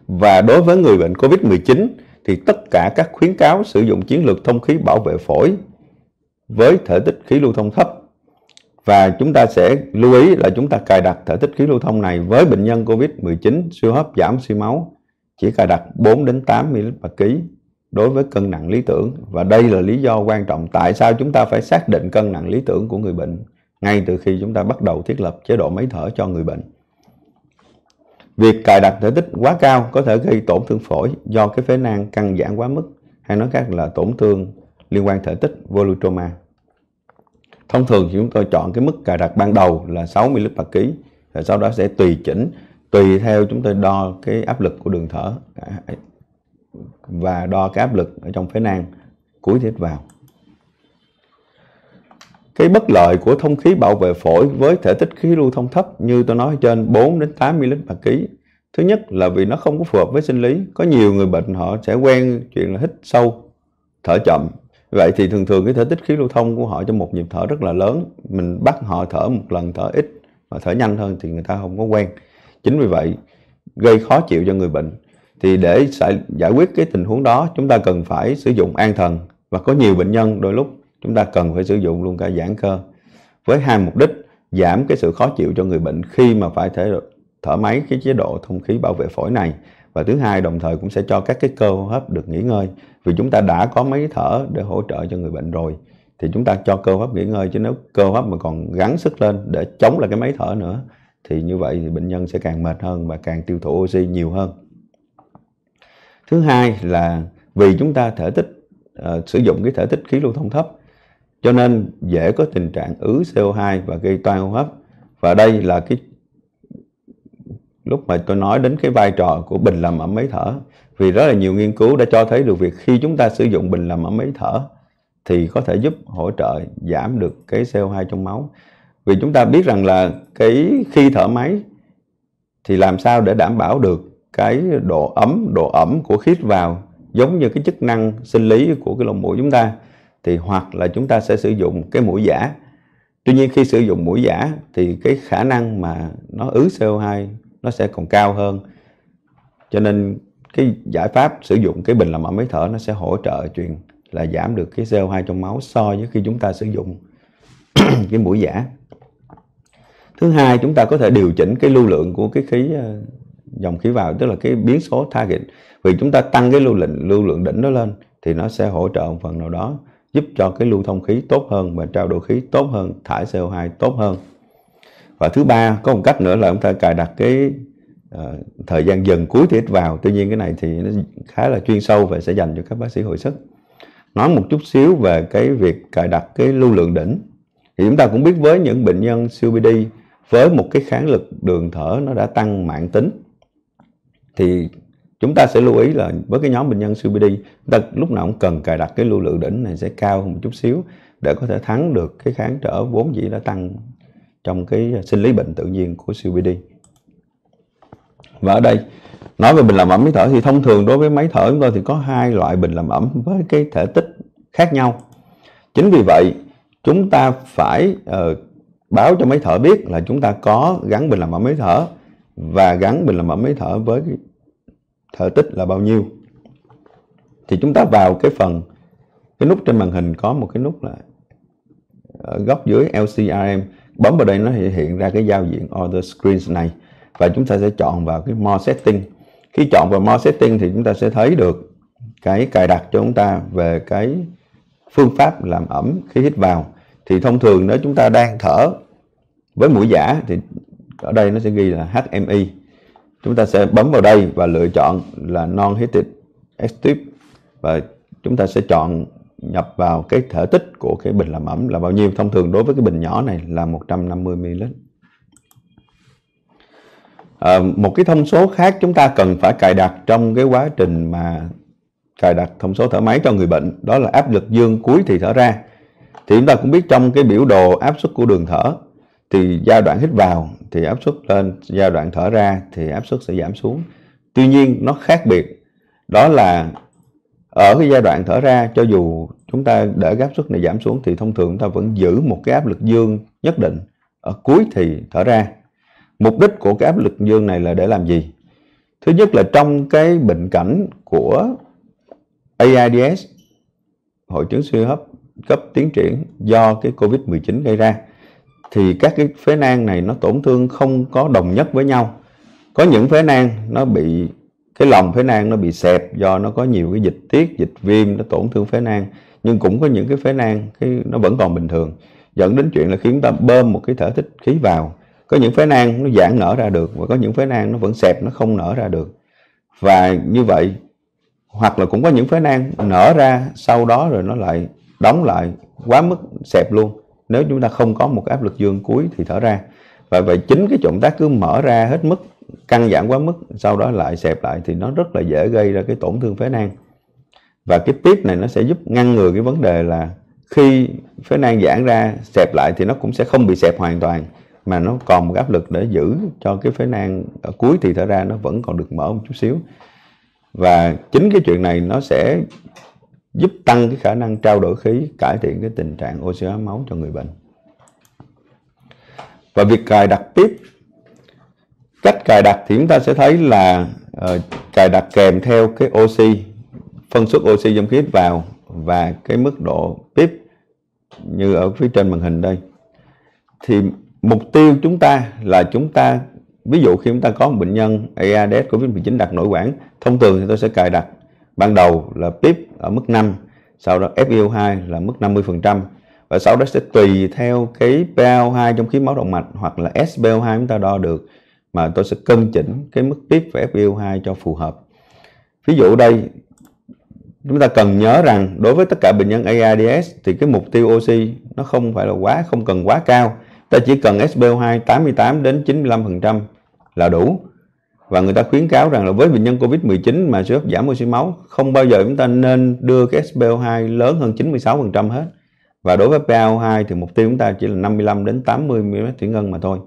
và đối với người bệnh Covid-19 thì tất cả các khuyến cáo sử dụng chiến lược thông khí bảo vệ phổi với thể tích khí lưu thông thấp và chúng ta sẽ lưu ý là chúng ta cài đặt thể tích khí lưu thông này với bệnh nhân Covid-19 siêu hấp giảm suy máu chỉ cài đặt 4 đến 8 ml/kg đối với cân nặng lý tưởng và đây là lý do quan trọng tại sao chúng ta phải xác định cân nặng lý tưởng của người bệnh ngay từ khi chúng ta bắt đầu thiết lập chế độ máy thở cho người bệnh. Việc cài đặt thể tích quá cao có thể gây tổn thương phổi do cái phế nang căng giãn quá mức hay nói khác là tổn thương liên quan thể tích volutroma. Thông thường chúng tôi chọn cái mức cài đặt ban đầu là 60 lít bạc ký, rồi sau đó sẽ tùy chỉnh tùy theo chúng tôi đo cái áp lực của đường thở và đo cái áp lực ở trong phế nang cuối thì vào cái bất lợi của thông khí bảo vệ phổi với thể tích khí lưu thông thấp như tôi nói trên 4 đến 8 ml bạc ký thứ nhất là vì nó không có phù hợp với sinh lý có nhiều người bệnh họ sẽ quen chuyện là hít sâu thở chậm vậy thì thường thường cái thể tích khí lưu thông của họ trong một nhịp thở rất là lớn mình bắt họ thở một lần thở ít và thở nhanh hơn thì người ta không có quen chính vì vậy gây khó chịu cho người bệnh thì để giải quyết cái tình huống đó chúng ta cần phải sử dụng an thần và có nhiều bệnh nhân đôi lúc chúng ta cần phải sử dụng luôn cả giãn cơ với hai mục đích giảm cái sự khó chịu cho người bệnh khi mà phải thể thở máy cái chế độ thông khí bảo vệ phổi này và thứ hai đồng thời cũng sẽ cho các cái cơ hô hấp được nghỉ ngơi vì chúng ta đã có máy thở để hỗ trợ cho người bệnh rồi thì chúng ta cho cơ hô hấp nghỉ ngơi chứ nếu cơ hô hấp mà còn gắn sức lên để chống lại cái máy thở nữa thì như vậy thì bệnh nhân sẽ càng mệt hơn và càng tiêu thụ oxy nhiều hơn thứ hai là vì chúng ta thể tích uh, sử dụng cái thể tích khí lưu thông thấp cho nên dễ có tình trạng ứ CO2 và gây toan hô hấp và đây là cái lúc mà tôi nói đến cái vai trò của bình làm ẩm máy thở vì rất là nhiều nghiên cứu đã cho thấy được việc khi chúng ta sử dụng bình làm ẩm máy thở thì có thể giúp hỗ trợ giảm được cái CO2 trong máu vì chúng ta biết rằng là cái khi thở máy thì làm sao để đảm bảo được cái độ ấm độ ẩm của khí vào giống như cái chức năng sinh lý của cái lỗ mũi chúng ta thì hoặc là chúng ta sẽ sử dụng cái mũi giả tuy nhiên khi sử dụng mũi giả thì cái khả năng mà nó ứ CO2 nó sẽ còn cao hơn cho nên cái giải pháp sử dụng cái bình làm ẩm máy thở nó sẽ hỗ trợ chuyện là giảm được cái CO2 trong máu so với khi chúng ta sử dụng cái mũi giả thứ hai chúng ta có thể điều chỉnh cái lưu lượng của cái khí ờ, dòng khí vào tức là cái biến số target vì chúng ta tăng cái lưu lượng lưu lượng đỉnh đó lên thì nó sẽ hỗ trợ một phần nào đó giúp cho cái lưu thông khí tốt hơn và trao đổi khí tốt hơn thải CO2 tốt hơn và thứ ba có một cách nữa là chúng ta cài đặt cái uh, thời gian dần cuối thì ít vào tuy nhiên cái này thì nó khá là chuyên sâu và sẽ dành cho các bác sĩ hồi sức nói một chút xíu về cái việc cài đặt cái lưu lượng đỉnh thì chúng ta cũng biết với những bệnh nhân COPD với một cái kháng lực đường thở nó đã tăng mạng tính thì chúng ta sẽ lưu ý là với cái nhóm bệnh nhân COPD chúng ta lúc nào cũng cần cài đặt cái lưu lượng đỉnh này sẽ cao hơn một chút xíu để có thể thắng được cái kháng trở vốn dĩ đã tăng trong cái sinh lý bệnh tự nhiên của COPD và ở đây nói về bình làm ẩm máy thở thì thông thường đối với máy thở chúng tôi thì có hai loại bình làm ẩm với cái thể tích khác nhau chính vì vậy chúng ta phải uh, báo cho máy thở biết là chúng ta có gắn bình làm ẩm máy thở và gắn bình làm ẩm máy thở với cái thở tích là bao nhiêu thì chúng ta vào cái phần cái nút trên màn hình có một cái nút là ở góc dưới LCRM bấm vào đây nó hiện ra cái giao diện other screens này và chúng ta sẽ chọn vào cái more setting khi chọn vào more setting thì chúng ta sẽ thấy được cái cài đặt cho chúng ta về cái phương pháp làm ẩm khi hít vào thì thông thường nếu chúng ta đang thở với mũi giả thì ở đây nó sẽ ghi là HMI chúng ta sẽ bấm vào đây và lựa chọn là non heated active và chúng ta sẽ chọn nhập vào cái thể tích của cái bình làm ẩm là bao nhiêu thông thường đối với cái bình nhỏ này là 150 ml à, một cái thông số khác chúng ta cần phải cài đặt trong cái quá trình mà cài đặt thông số thở máy cho người bệnh đó là áp lực dương cuối thì thở ra thì chúng ta cũng biết trong cái biểu đồ áp suất của đường thở thì giai đoạn hít vào thì áp suất lên giai đoạn thở ra thì áp suất sẽ giảm xuống tuy nhiên nó khác biệt đó là ở cái giai đoạn thở ra cho dù chúng ta để cái áp suất này giảm xuống thì thông thường chúng ta vẫn giữ một cái áp lực dương nhất định ở cuối thì thở ra mục đích của cái áp lực dương này là để làm gì thứ nhất là trong cái bệnh cảnh của AIDS hội chứng suy hấp cấp tiến triển do cái Covid-19 gây ra thì các cái phế nang này nó tổn thương không có đồng nhất với nhau có những phế nang nó bị cái lòng phế nang nó bị xẹp do nó có nhiều cái dịch tiết dịch viêm nó tổn thương phế nang nhưng cũng có những cái phế nang cái nó vẫn còn bình thường dẫn đến chuyện là khiến ta bơm một cái thở thích khí vào có những phế nang nó giãn nở ra được và có những phế nang nó vẫn xẹp nó không nở ra được và như vậy hoặc là cũng có những phế nang nở ra sau đó rồi nó lại đóng lại quá mức xẹp luôn nếu chúng ta không có một cái áp lực dương cuối thì thở ra và vậy chính cái trọng tác cứ mở ra hết mức căng giãn quá mức sau đó lại xẹp lại thì nó rất là dễ gây ra cái tổn thương phế nang và cái pip này nó sẽ giúp ngăn ngừa cái vấn đề là khi phế nang giãn ra xẹp lại thì nó cũng sẽ không bị xẹp hoàn toàn mà nó còn một áp lực để giữ cho cái phế nang ở cuối thì thở ra nó vẫn còn được mở một chút xíu và chính cái chuyện này nó sẽ giúp tăng cái khả năng trao đổi khí, cải thiện cái tình trạng oxy hóa máu cho người bệnh. Và việc cài đặt tiếp, cách cài đặt thì chúng ta sẽ thấy là uh, cài đặt kèm theo cái oxy, phân suất oxy trong khí vào và cái mức độ PIP như ở phía trên màn hình đây. Thì mục tiêu chúng ta là chúng ta ví dụ khi chúng ta có một bệnh nhân AADS COVID-19 đặt nội quản thông thường thì tôi sẽ cài đặt ban đầu là PIB ở mức 5 sau đó FiO2 e là mức 50% và sau đó sẽ tùy theo cái PaO2 e trong khí máu động mạch hoặc là SpO2 e chúng ta đo được mà tôi sẽ cân chỉnh cái mức PIB và FiO2 cho phù hợp. Ví dụ đây chúng ta cần nhớ rằng đối với tất cả bệnh nhân AIDS thì cái mục tiêu oxy nó không phải là quá không cần quá cao. Ta chỉ cần SpO2 88 đến 95% là đủ và người ta khuyến cáo rằng là với bệnh nhân Covid-19 mà suy hấp giảm oxy máu không bao giờ chúng ta nên đưa cái SPO2 lớn hơn 96% hết. Và đối với PaO2 thì mục tiêu chúng ta chỉ là 55 đến 80 mm thủy ngân mà thôi.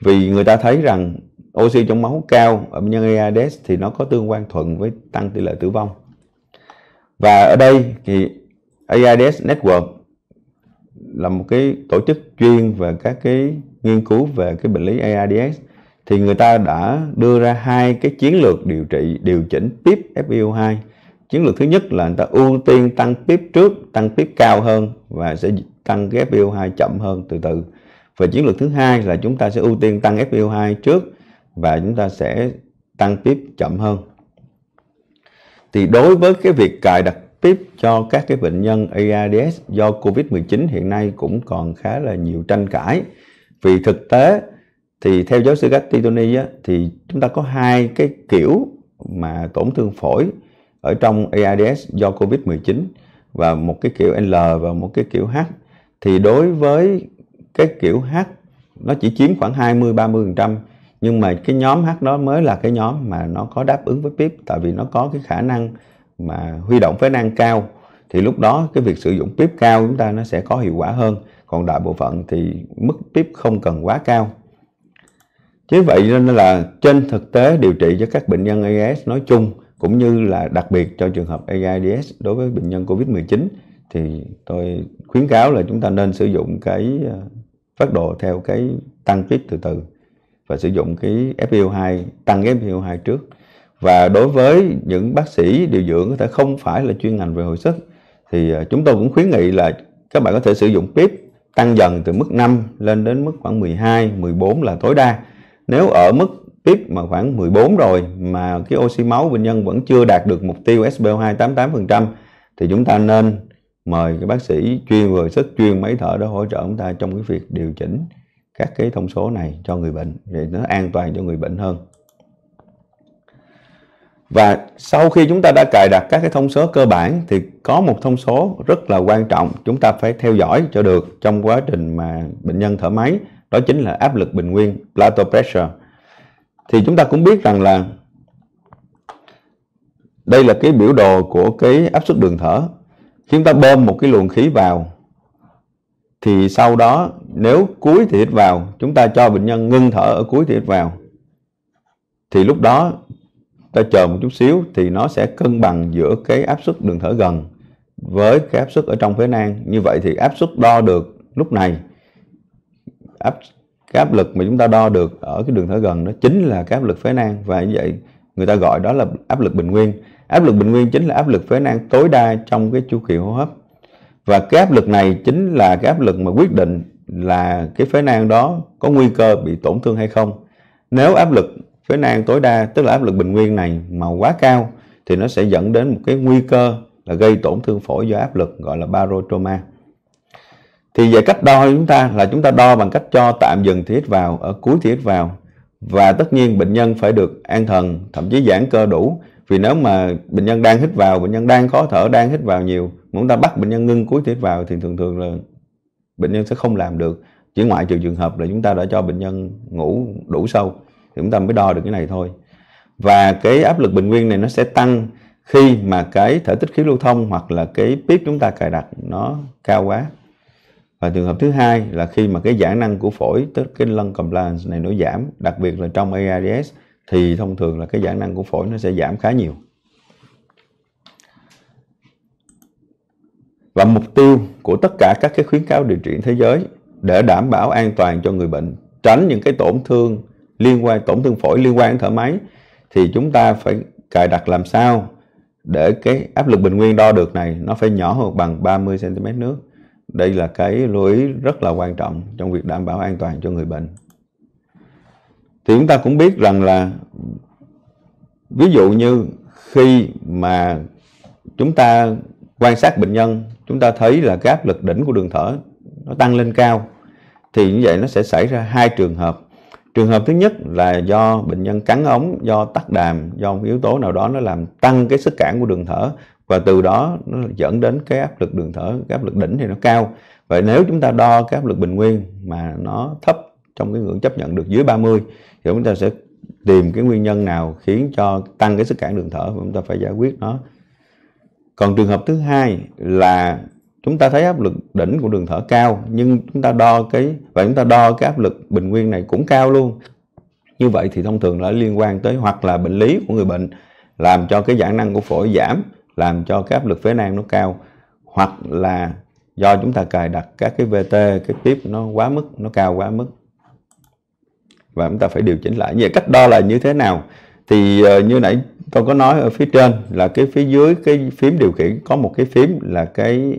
Vì người ta thấy rằng oxy trong máu cao ở bệnh nhân EADS thì nó có tương quan thuận với tăng tỷ lệ tử vong. Và ở đây thì EADS Network là một cái tổ chức chuyên về các cái nghiên cứu về cái bệnh lý EADS thì người ta đã đưa ra hai cái chiến lược điều trị điều chỉnh PIP fio 2 chiến lược thứ nhất là người ta ưu tiên tăng PIP trước tăng PIP cao hơn và sẽ tăng cái fio 2 chậm hơn từ từ và chiến lược thứ hai là chúng ta sẽ ưu tiên tăng fio 2 trước và chúng ta sẽ tăng PIP chậm hơn thì đối với cái việc cài đặt PIP cho các cái bệnh nhân ARDS do Covid-19 hiện nay cũng còn khá là nhiều tranh cãi vì thực tế thì theo giáo sư Gattitoni á, thì chúng ta có hai cái kiểu mà tổn thương phổi ở trong AIDS do COVID-19 và một cái kiểu L và một cái kiểu H thì đối với cái kiểu H nó chỉ chiếm khoảng 20 30% nhưng mà cái nhóm H đó mới là cái nhóm mà nó có đáp ứng với PIP tại vì nó có cái khả năng mà huy động phế năng cao thì lúc đó cái việc sử dụng PIP cao chúng ta nó sẽ có hiệu quả hơn còn đại bộ phận thì mức PIP không cần quá cao Chứ vậy nên là trên thực tế điều trị cho các bệnh nhân AIS nói chung cũng như là đặc biệt cho trường hợp AIDS đối với bệnh nhân COVID-19 thì tôi khuyến cáo là chúng ta nên sử dụng cái ờ, phát đồ theo cái tăng tiết từ từ và sử dụng cái FPO2 e tăng cái FPO2 e trước. Và đối với những bác sĩ điều dưỡng có thể không phải là chuyên ngành về hồi sức thì ờ, chúng tôi cũng khuyến nghị là các bạn có thể sử dụng PIP tăng dần từ mức 5 lên đến mức khoảng 12, 14 là tối đa nếu ở mức tiếp mà khoảng 14 rồi mà cái oxy máu bệnh nhân vẫn chưa đạt được mục tiêu SpO2 88% thì chúng ta nên mời cái bác sĩ chuyên về sức chuyên máy thở đó hỗ trợ chúng ta trong cái việc điều chỉnh các cái thông số này cho người bệnh để nó an toàn cho người bệnh hơn. Và sau khi chúng ta đã cài đặt các cái thông số cơ bản thì có một thông số rất là quan trọng chúng ta phải theo dõi cho được trong quá trình mà bệnh nhân thở máy đó chính là áp lực bình nguyên plateau pressure thì chúng ta cũng biết rằng là đây là cái biểu đồ của cái áp suất đường thở khi chúng ta bơm một cái luồng khí vào thì sau đó nếu cuối thì hít vào chúng ta cho bệnh nhân ngưng thở ở cuối thì hít vào thì lúc đó ta chờ một chút xíu thì nó sẽ cân bằng giữa cái áp suất đường thở gần với cái áp suất ở trong phế nang như vậy thì áp suất đo được lúc này áp cái áp lực mà chúng ta đo được ở cái đường thở gần đó chính là cái áp lực phế nang và như vậy người ta gọi đó là áp lực bình nguyên áp lực bình nguyên chính là áp lực phế nang tối đa trong cái chu kỳ hô hấp và cái áp lực này chính là cái áp lực mà quyết định là cái phế nang đó có nguy cơ bị tổn thương hay không nếu áp lực phế nang tối đa tức là áp lực bình nguyên này mà quá cao thì nó sẽ dẫn đến một cái nguy cơ là gây tổn thương phổi do áp lực gọi là barotrauma thì về cách đo chúng ta là chúng ta đo bằng cách cho tạm dừng thiết vào ở cuối thiết vào và tất nhiên bệnh nhân phải được an thần thậm chí giãn cơ đủ vì nếu mà bệnh nhân đang hít vào bệnh nhân đang khó thở đang hít vào nhiều mà chúng ta bắt bệnh nhân ngưng cuối thiết vào thì thường thường là bệnh nhân sẽ không làm được chỉ ngoại trừ trường hợp là chúng ta đã cho bệnh nhân ngủ đủ sâu thì chúng ta mới đo được cái này thôi và cái áp lực bình nguyên này nó sẽ tăng khi mà cái thể tích khí lưu thông hoặc là cái pip chúng ta cài đặt nó cao quá và trường hợp thứ hai là khi mà cái giãn năng của phổi tức cái lân compliance này nó giảm đặc biệt là trong ARDS thì thông thường là cái giãn năng của phổi nó sẽ giảm khá nhiều và mục tiêu của tất cả các cái khuyến cáo điều trị thế giới để đảm bảo an toàn cho người bệnh tránh những cái tổn thương liên quan tổn thương phổi liên quan đến thở máy thì chúng ta phải cài đặt làm sao để cái áp lực bình nguyên đo được này nó phải nhỏ hơn bằng 30 cm nước đây là cái lưu ý rất là quan trọng trong việc đảm bảo an toàn cho người bệnh thì chúng ta cũng biết rằng là ví dụ như khi mà chúng ta quan sát bệnh nhân chúng ta thấy là cái áp lực đỉnh của đường thở nó tăng lên cao thì như vậy nó sẽ xảy ra hai trường hợp trường hợp thứ nhất là do bệnh nhân cắn ống do tắc đàm do một yếu tố nào đó nó làm tăng cái sức cản của đường thở và từ đó nó dẫn đến cái áp lực đường thở cái áp lực đỉnh thì nó cao vậy nếu chúng ta đo cái áp lực bình nguyên mà nó thấp trong cái ngưỡng chấp nhận được dưới 30 thì chúng ta sẽ tìm cái nguyên nhân nào khiến cho tăng cái sức cản đường thở và chúng ta phải giải quyết nó còn trường hợp thứ hai là chúng ta thấy áp lực đỉnh của đường thở cao nhưng chúng ta đo cái và chúng ta đo cái áp lực bình nguyên này cũng cao luôn như vậy thì thông thường nó liên quan tới hoặc là bệnh lý của người bệnh làm cho cái giãn năng của phổi giảm làm cho cái áp lực phế nang nó cao hoặc là do chúng ta cài đặt các cái VT cái tiếp nó quá mức nó cao quá mức và chúng ta phải điều chỉnh lại vậy cách đo là như thế nào thì ờ, như nãy tôi có nói ở phía trên là cái phía dưới cái phím điều khiển có một cái phím là cái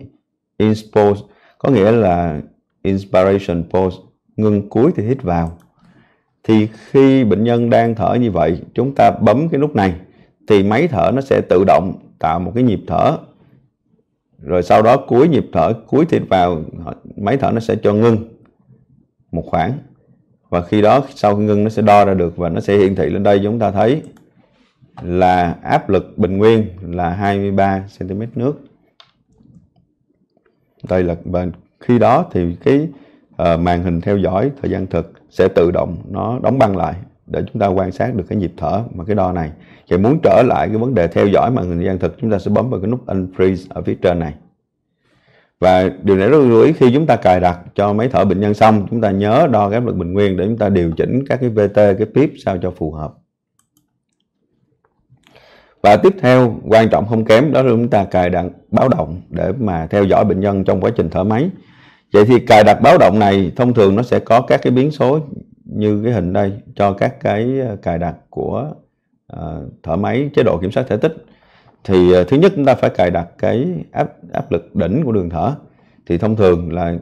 inspose có nghĩa là inspiration pose ngưng cuối thì hít vào thì khi bệnh nhân đang thở như vậy chúng ta bấm cái nút này thì máy thở nó sẽ tự động tạo một cái nhịp thở rồi sau đó cuối nhịp thở cuối thịt vào máy thở nó sẽ cho ngưng một khoảng và khi đó sau khi ngưng nó sẽ đo ra được và nó sẽ hiển thị lên đây chúng ta thấy là áp lực bình nguyên là 23 cm nước đây là và khi đó thì cái uh, màn hình theo dõi thời gian thực sẽ tự động nó đóng băng lại để chúng ta quan sát được cái nhịp thở mà cái đo này vậy muốn trở lại cái vấn đề theo dõi mà người dân thực chúng ta sẽ bấm vào cái nút unfreeze ở phía trên này và điều này rất lưu ý khi chúng ta cài đặt cho máy thở bệnh nhân xong chúng ta nhớ đo áp lực bình nguyên để chúng ta điều chỉnh các cái VT cái PIP sao cho phù hợp và tiếp theo quan trọng không kém đó là chúng ta cài đặt báo động để mà theo dõi bệnh nhân trong quá trình thở máy vậy thì cài đặt báo động này thông thường nó sẽ có các cái biến số như cái hình đây cho các cái ờ, cài đặt của ờ, thở máy chế độ kiểm soát thể tích thì ờ, thứ nhất chúng ta phải cài đặt cái áp áp lực đỉnh của đường thở thì thông thường là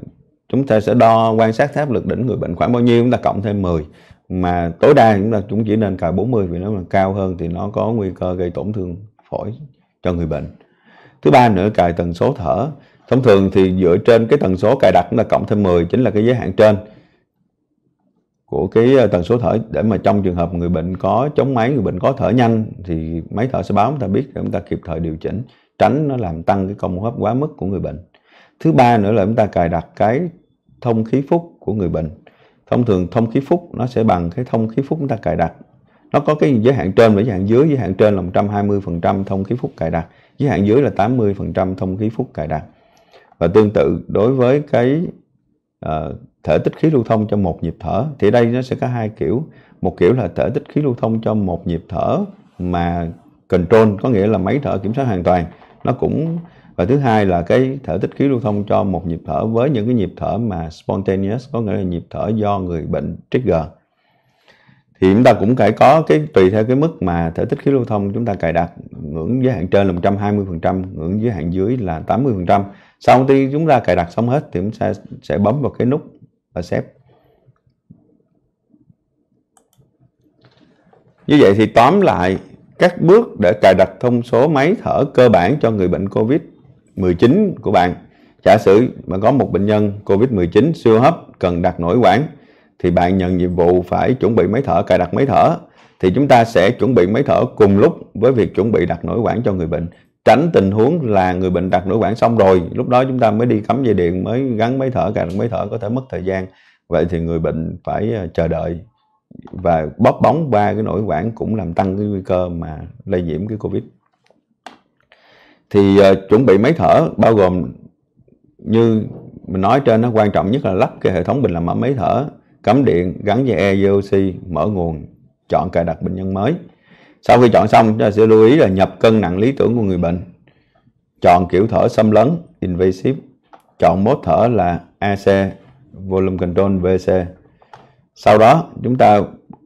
chúng ta sẽ đo quan sát áp lực đỉnh người bệnh khoảng bao nhiêu chúng ta cộng thêm 10 mà tối đa chúng ta chúng chỉ nên cài 40 vì nó mà cao hơn thì nó có nguy cơ gây tổn thương phổi cho người bệnh thứ ba nữa cài tần số thở thông thường thì dựa trên cái tần số cài đặt chúng ta cộng thêm 10 chính là cái giới hạn trên của cái ờ, tần số thở để mà trong trường hợp người bệnh có chống máy người bệnh có thở nhanh thì máy thở sẽ báo chúng ta biết để chúng ta kịp thời điều chỉnh tránh nó làm tăng cái công hấp quá mức của người bệnh thứ ba nữa là chúng ta cài đặt cái thông khí phúc của người bệnh thông thường thông khí phúc nó sẽ bằng cái thông khí phúc chúng ta cài đặt nó có cái giới hạn trên và giới hạn dưới giới hạn trên là 120% thông khí phúc cài đặt giới hạn dưới là 80% thông khí phúc cài đặt và tương tự đối với cái Ờ, thở tích khí lưu thông cho một nhịp thở thì đây nó sẽ có hai kiểu một kiểu là thở tích khí lưu thông cho một nhịp thở mà control có nghĩa là máy thở kiểm soát hoàn toàn nó cũng và thứ hai là cái thở tích khí lưu thông cho một nhịp thở với những cái nhịp thở mà spontaneous có nghĩa là nhịp thở do người bệnh trigger thì chúng ta cũng phải có cái tùy theo cái mức mà thể tích khí lưu thông chúng ta cài đặt ngưỡng giới hạn trên là 120%, ngưỡng giới hạn dưới là 80%. Sau khi chúng ta cài đặt xong hết thì chúng ta sẽ bấm vào cái nút và xếp. Như vậy thì tóm lại các bước để cài đặt thông số máy thở cơ bản cho người bệnh COVID-19 của bạn. Giả sử mà có một bệnh nhân COVID-19 siêu hấp cần đặt nội quản thì bạn nhận nhiệm vụ phải chuẩn bị máy thở, cài đặt máy thở thì chúng ta sẽ chuẩn bị máy thở cùng lúc với việc chuẩn bị đặt nội quản cho người bệnh tránh tình huống là người bệnh đặt nội quản xong rồi lúc đó chúng ta mới đi cắm dây điện mới gắn máy thở cài đặt máy thở có thể mất thời gian vậy thì người bệnh phải ờ, chờ đợi và bóp bóng ba cái nội quản cũng làm tăng cái nguy cơ mà lây nhiễm cái covid thì uh, chuẩn bị máy thở bao gồm như mình nói trên nó quan trọng nhất là lắp cái hệ thống bình làm ẩm máy thở cấm điện gắn với EVOC mở nguồn chọn cài đặt bệnh nhân mới sau khi chọn xong chúng ta sẽ lưu ý là nhập cân nặng lý tưởng của người bệnh chọn kiểu thở xâm lấn invasive chọn mốt thở là AC volume control VC sau đó chúng ta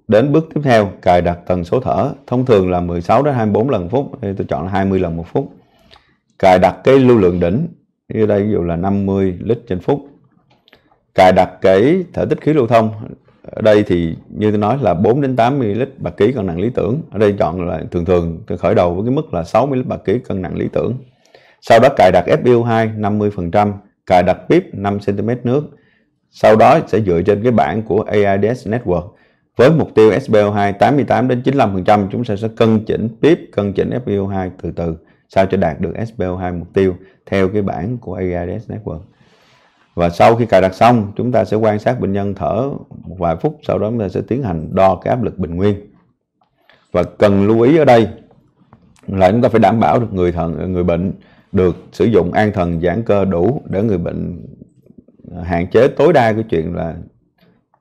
đến bước tiếp theo cài đặt tần số thở thông thường là 16 đến 24 lần phút thì tôi chọn là 20 lần một phút cài đặt cái lưu lượng đỉnh như đây ví dụ là 50 lít trên phút cài đặt cái thể tích khí lưu thông ở đây thì như tôi nói là 4 đến 8 ml bạc ký cân nặng lý tưởng ở đây chọn là thường thường tôi khởi đầu với cái mức là 6 ml bạc ký cân nặng lý tưởng sau đó cài đặt FiO2 50% cài đặt pip 5 cm nước sau đó sẽ dựa trên cái bảng của AIDS Network với mục tiêu SPO2 88 đến 95% chúng ta sẽ cân chỉnh pip cân chỉnh FiO2 từ từ sao cho đạt được SPO2 mục tiêu theo cái bảng của AIDS Network và sau khi cài đặt xong chúng ta sẽ quan sát bệnh nhân thở một vài phút sau đó chúng ta sẽ tiến hành đo cái áp lực bình nguyên và cần lưu ý ở đây là chúng ta phải đảm bảo được người thần người bệnh được sử dụng an thần giãn cơ đủ để người bệnh hạn chế tối đa cái chuyện là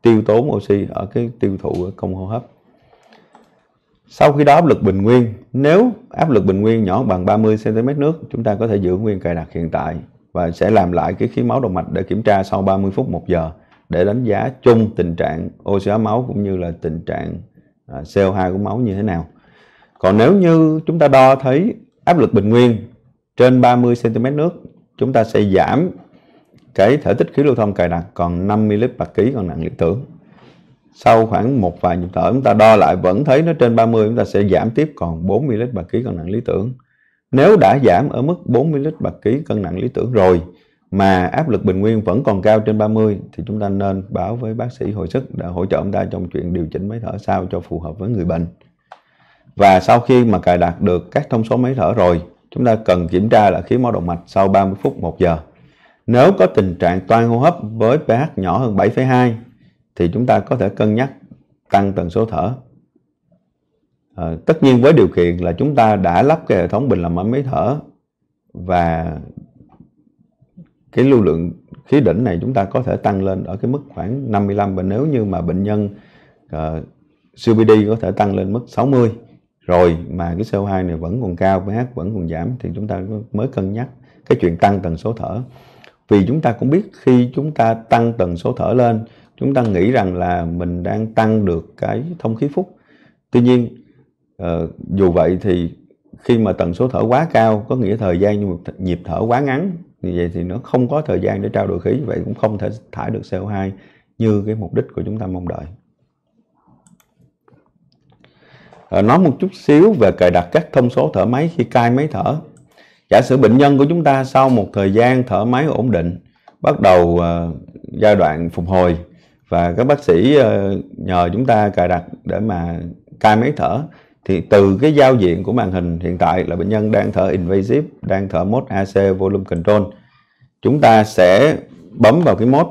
tiêu tốn oxy ở cái tiêu thụ ở công hô hấp sau khi đó áp lực bình nguyên nếu áp lực bình nguyên nhỏ bằng 30 cm nước chúng ta có thể giữ nguyên cài đặt hiện tại và sẽ làm lại cái khí máu động mạch để kiểm tra sau 30 phút 1 giờ để đánh giá chung tình trạng oxy hóa máu cũng như là tình trạng CO2 à, của máu như thế nào. Còn nếu như chúng ta đo thấy áp lực bình nguyên trên 30 cm nước, chúng ta sẽ giảm cái thể tích khí lưu thông cài đặt còn 5 ml bạc ký còn nặng lý tưởng. Sau khoảng một vài nhịp thở chúng ta đo lại vẫn thấy nó trên 30 chúng ta sẽ giảm tiếp còn 4 ml bạc ký còn nặng lý tưởng. Nếu đã giảm ở mức 40 lít bạc ký cân nặng lý tưởng rồi mà áp lực bình nguyên vẫn còn cao trên 30 thì chúng ta nên báo với bác sĩ hồi sức để hỗ trợ ông ta trong chuyện điều chỉnh máy thở sao cho phù hợp với người bệnh. Và sau khi mà cài đặt được các thông số máy thở rồi, chúng ta cần kiểm tra là khí máu động mạch sau 30 phút 1 giờ. Nếu có tình trạng toan hô hấp với pH nhỏ hơn 7,2 thì chúng ta có thể cân nhắc tăng tần số thở à, tất nhiên với điều kiện là chúng ta đã lắp cái hệ thống bình làm ấm máy thở và cái lưu lượng khí đỉnh này chúng ta có thể tăng lên ở cái mức khoảng 55 và nếu như mà bệnh nhân ờ, uh, COPD có thể tăng lên mức 60 rồi mà cái CO2 này vẫn còn cao, pH vẫn còn giảm thì chúng ta mới cân nhắc cái chuyện tăng tần số thở. Vì chúng ta cũng biết khi chúng ta tăng tần số thở lên, chúng ta nghĩ rằng là mình đang tăng được cái thông khí phúc. Tuy nhiên Ờ, dù vậy thì khi mà tần số thở quá cao có nghĩa thời gian như nhịp thở quá ngắn như vậy thì nó không có thời gian để trao đổi khí vậy cũng không thể thải được CO2 như cái mục đích của chúng ta mong đợi. À, nói một chút xíu về cài đặt các thông số thở máy khi cai máy thở. Giả sử bệnh nhân của chúng ta sau một thời gian thở máy ổn định bắt đầu uh, giai đoạn phục hồi và các bác sĩ uh, nhờ chúng ta cài đặt để mà cai máy thở thì từ cái giao diện của màn hình hiện tại là bệnh nhân đang thở invasive, đang thở mode AC volume control. Chúng ta sẽ bấm vào cái mode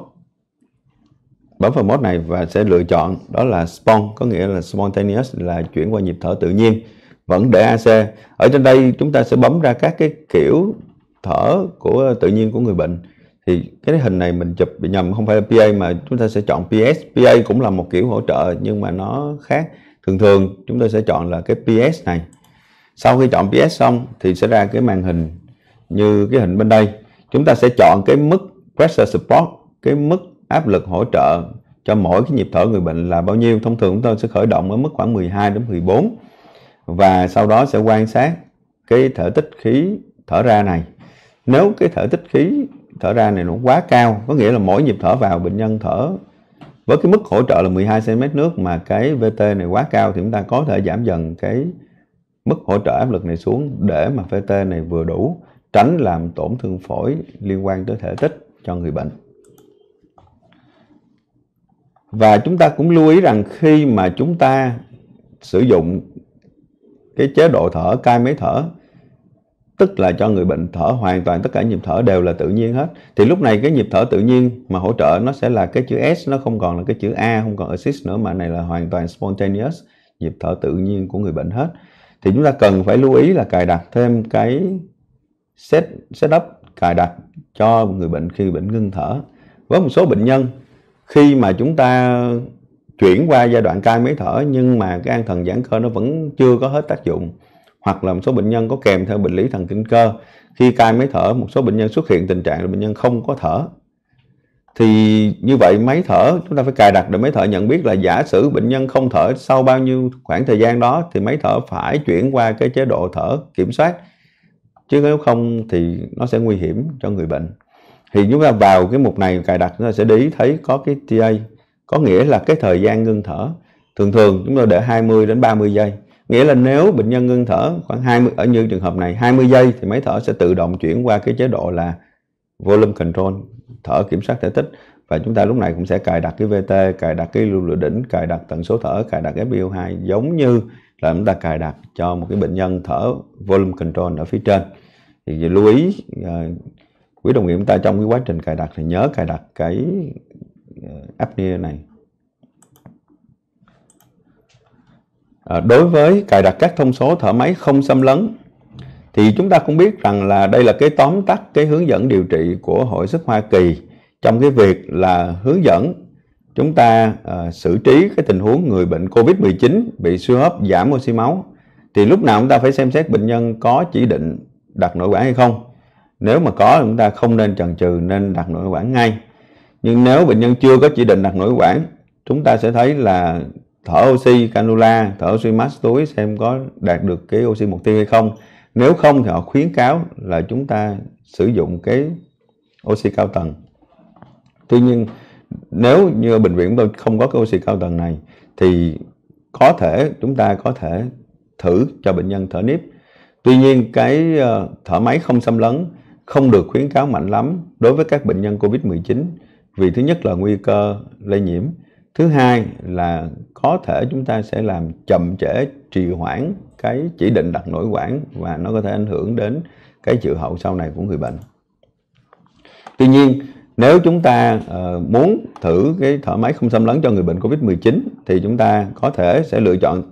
bấm vào mode này và sẽ lựa chọn đó là spon có nghĩa là spontaneous là chuyển qua nhịp thở tự nhiên vẫn để AC. Ở trên đây chúng ta sẽ bấm ra các cái kiểu thở của tự nhiên của người bệnh. Thì cái hình này mình chụp bị nhầm không phải là PA mà chúng ta sẽ chọn PS. PA cũng là một kiểu hỗ trợ nhưng mà nó khác thường thường chúng tôi sẽ chọn là cái PS này sau khi chọn PS xong thì sẽ ra cái màn hình như cái hình bên đây chúng ta sẽ chọn cái mức pressure support cái mức áp lực hỗ trợ cho mỗi cái nhịp thở người bệnh là bao nhiêu thông thường chúng tôi sẽ khởi động ở mức khoảng 12 đến 14 và sau đó sẽ quan sát cái thở tích khí thở ra này nếu cái thở tích khí thở ra này nó quá cao có nghĩa là mỗi nhịp thở vào bệnh nhân thở với cái mức hỗ trợ là 12 cm nước mà cái VT này quá cao thì chúng ta có thể giảm dần cái mức hỗ trợ áp lực này xuống để mà VT này vừa đủ tránh làm tổn thương phổi liên quan tới thể tích cho người bệnh. Và chúng ta cũng lưu ý rằng khi mà chúng ta sử dụng cái chế độ thở cai máy thở tức là cho người bệnh thở hoàn toàn tất cả nhịp thở đều là tự nhiên hết thì lúc này cái nhịp thở tự nhiên mà hỗ trợ nó sẽ là cái chữ S nó không còn là cái chữ A không còn assist nữa mà này là hoàn toàn spontaneous nhịp thở tự nhiên của người bệnh hết thì chúng ta cần phải lưu ý là cài đặt thêm cái set setup cài đặt cho người bệnh khi bệnh ngưng thở với một số bệnh nhân khi mà chúng ta chuyển qua giai đoạn cai máy thở nhưng mà cái an thần giãn cơ nó vẫn chưa có hết tác dụng hoặc là một số bệnh nhân có kèm theo bệnh lý thần kinh cơ khi cai máy thở một số bệnh nhân xuất hiện tình trạng là bệnh nhân không có thở thì như vậy máy thở chúng ta phải cài đặt để máy thở nhận biết là giả sử bệnh nhân không thở sau bao nhiêu khoảng thời gian đó thì máy thở phải chuyển qua cái chế độ thở kiểm soát chứ nếu không thì nó sẽ nguy hiểm cho người bệnh thì chúng ta vào cái mục này cài đặt chúng ta sẽ để ý thấy có cái TA có nghĩa là cái thời gian ngưng thở thường thường chúng ta để 20 đến 30 giây nghĩa là nếu bệnh nhân ngưng thở khoảng 20 ở như trường hợp này 20 giây thì máy thở sẽ tự động chuyển qua cái chế độ là volume control thở kiểm soát thể tích và chúng ta lúc này cũng sẽ cài đặt cái VT, cài đặt cái lưu lượng đỉnh, cài đặt tần số thở, cài đặt FPO2 giống như là chúng ta cài đặt cho một cái bệnh nhân thở volume control ở phía trên. Thì lưu ý à, quý đồng nghiệp chúng ta trong cái quá trình cài đặt thì nhớ cài đặt cái à, apnea này À, đối với cài đặt các thông số thở máy không xâm lấn thì chúng ta cũng biết rằng là đây là cái tóm tắt cái hướng dẫn điều trị của Hội sức Hoa Kỳ trong cái việc là hướng dẫn chúng ta à, xử trí cái tình huống người bệnh Covid-19 bị suy hấp giảm oxy máu thì lúc nào chúng ta phải xem xét bệnh nhân có chỉ định đặt nội quản hay không nếu mà có chúng ta không nên chần chừ nên đặt nội quản ngay nhưng nếu bệnh nhân chưa có chỉ định đặt nội quản chúng ta sẽ thấy là thở oxy canula, thở oxy max túi xem có đạt được cái oxy mục tiêu hay không nếu không thì họ khuyến cáo là chúng ta sử dụng cái oxy cao tầng tuy nhiên nếu như ở bệnh viện chúng tôi không có cái oxy cao tầng này thì có thể chúng ta có thể thử cho bệnh nhân thở nếp tuy nhiên cái ờ, thở máy không xâm lấn không được khuyến cáo mạnh lắm đối với các bệnh nhân covid 19 vì thứ nhất là nguy cơ lây nhiễm thứ hai là có thể chúng ta sẽ làm chậm trễ trì hoãn cái chỉ định đặt nội quản và nó có thể ảnh hưởng đến cái chịu hậu sau này của người bệnh tuy nhiên nếu chúng ta uh, muốn thử cái thở máy không xâm lấn cho người bệnh Covid-19 thì chúng ta có thể sẽ lựa chọn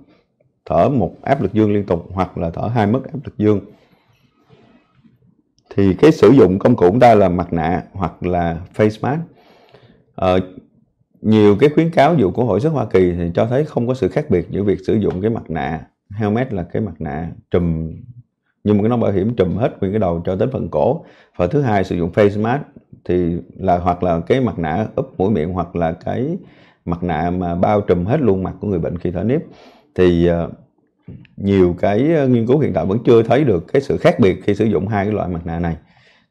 thở một áp lực dương liên tục hoặc là thở hai mức áp lực dương. Thì cái sử dụng công cụ chúng ta là mặt nạ hoặc là face mask. Uh, nhiều cái khuyến cáo dụ của hội sức Hoa Kỳ thì cho thấy không có sự khác biệt giữa việc sử dụng cái mặt nạ helmet là cái mặt nạ trùm nhưng mà cái nón bảo hiểm trùm hết nguyên cái đầu cho đến phần cổ và thứ hai sử dụng face mask thì là hoặc là cái mặt nạ úp mũi miệng hoặc là cái mặt nạ mà bao trùm hết luôn mặt của người bệnh khi thở nếp thì ờ, nhiều cái ờ, nghiên cứu hiện tại vẫn chưa thấy được cái sự khác biệt khi sử dụng hai cái loại mặt nạ này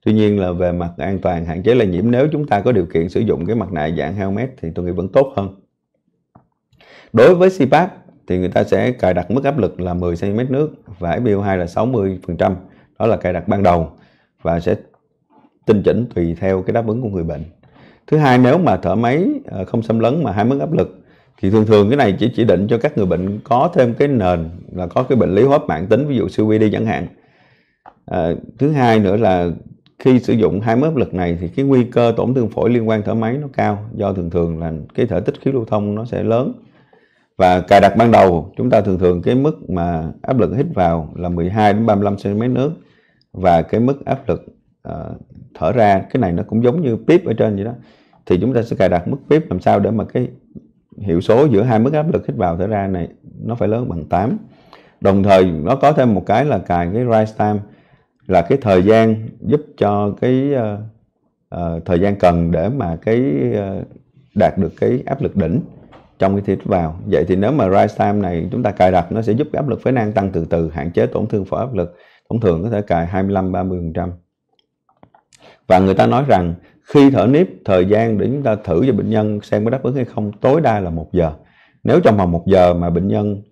tuy nhiên là về mặt an toàn hạn chế lây nhiễm nếu chúng ta có điều kiện sử dụng cái mặt nạ dạng helmet thì tôi nghĩ vẫn tốt hơn đối với CPAP thì người ta sẽ cài đặt mức áp lực là 10 cm nước và SpO2 là 60% đó là cài đặt ban đầu và sẽ tinh chỉnh tùy theo cái đáp ứng của người bệnh thứ hai nếu mà thở máy ờ, không xâm lấn mà hai mức áp lực thì thường thường cái này chỉ chỉ định cho các người bệnh có thêm cái nền là có cái bệnh lý hô hấp mạng tính ví dụ siêu đi chẳng hạn à, thứ hai nữa là khi sử dụng hai mức áp lực này thì cái nguy cơ tổn thương phổi liên quan thở máy nó cao do thường thường là cái thể tích khí lưu thông nó sẽ lớn và cài đặt ban đầu chúng ta thường thường cái mức mà áp lực hít vào là 12 đến 35 cm nước và cái mức áp lực uh, thở ra cái này nó cũng giống như pip ở trên vậy đó thì chúng ta sẽ cài đặt mức pip làm sao để mà cái hiệu số giữa hai mức áp lực hít vào thở ra này nó phải lớn bằng 8 đồng thời nó có thêm một cái là cài cái rise time là cái thời gian giúp cho cái uh, uh, thời gian cần để mà cái uh, đạt được cái áp lực đỉnh trong cái thịt vào vậy thì nếu mà rise time này chúng ta cài đặt nó sẽ giúp áp lực phế nang tăng từ từ hạn chế tổn thương phổi áp lực thông thường có thể cài 25 30 và người ta nói rằng khi thở nếp thời gian để chúng ta thử cho bệnh nhân xem có đáp ứng hay không tối đa là một giờ nếu trong vòng một giờ mà bệnh nhân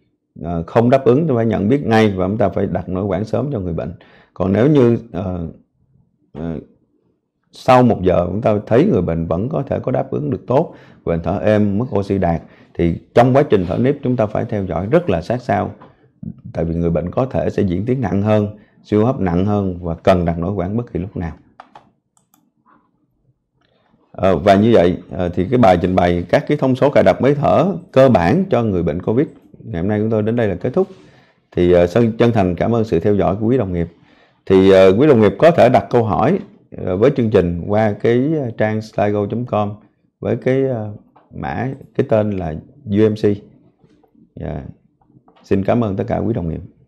không đáp ứng thì phải nhận biết ngay và chúng ta phải đặt nội quản sớm cho người bệnh còn nếu như uh, uh, sau một giờ chúng ta thấy người bệnh vẫn có thể có đáp ứng được tốt về thở êm mức oxy đạt thì trong quá trình thở nếp chúng ta phải theo dõi rất là sát sao tại vì người bệnh có thể sẽ diễn tiến nặng hơn siêu hấp nặng hơn và cần đặt nội quản bất kỳ lúc nào à, và như vậy à, thì cái bài trình bày các cái thông số cài đặt máy thở cơ bản cho người bệnh covid ngày hôm nay chúng tôi đến đây là kết thúc thì à, sơn chân thành cảm ơn sự theo dõi của quý đồng nghiệp thì uh, quý đồng nghiệp có thể đặt câu hỏi uh, với chương trình qua cái ờ, trang sligo.com với cái uh, mã cái tên là UMC. Yeah. Dạ. Xin cảm ơn tất cả quý đồng nghiệp.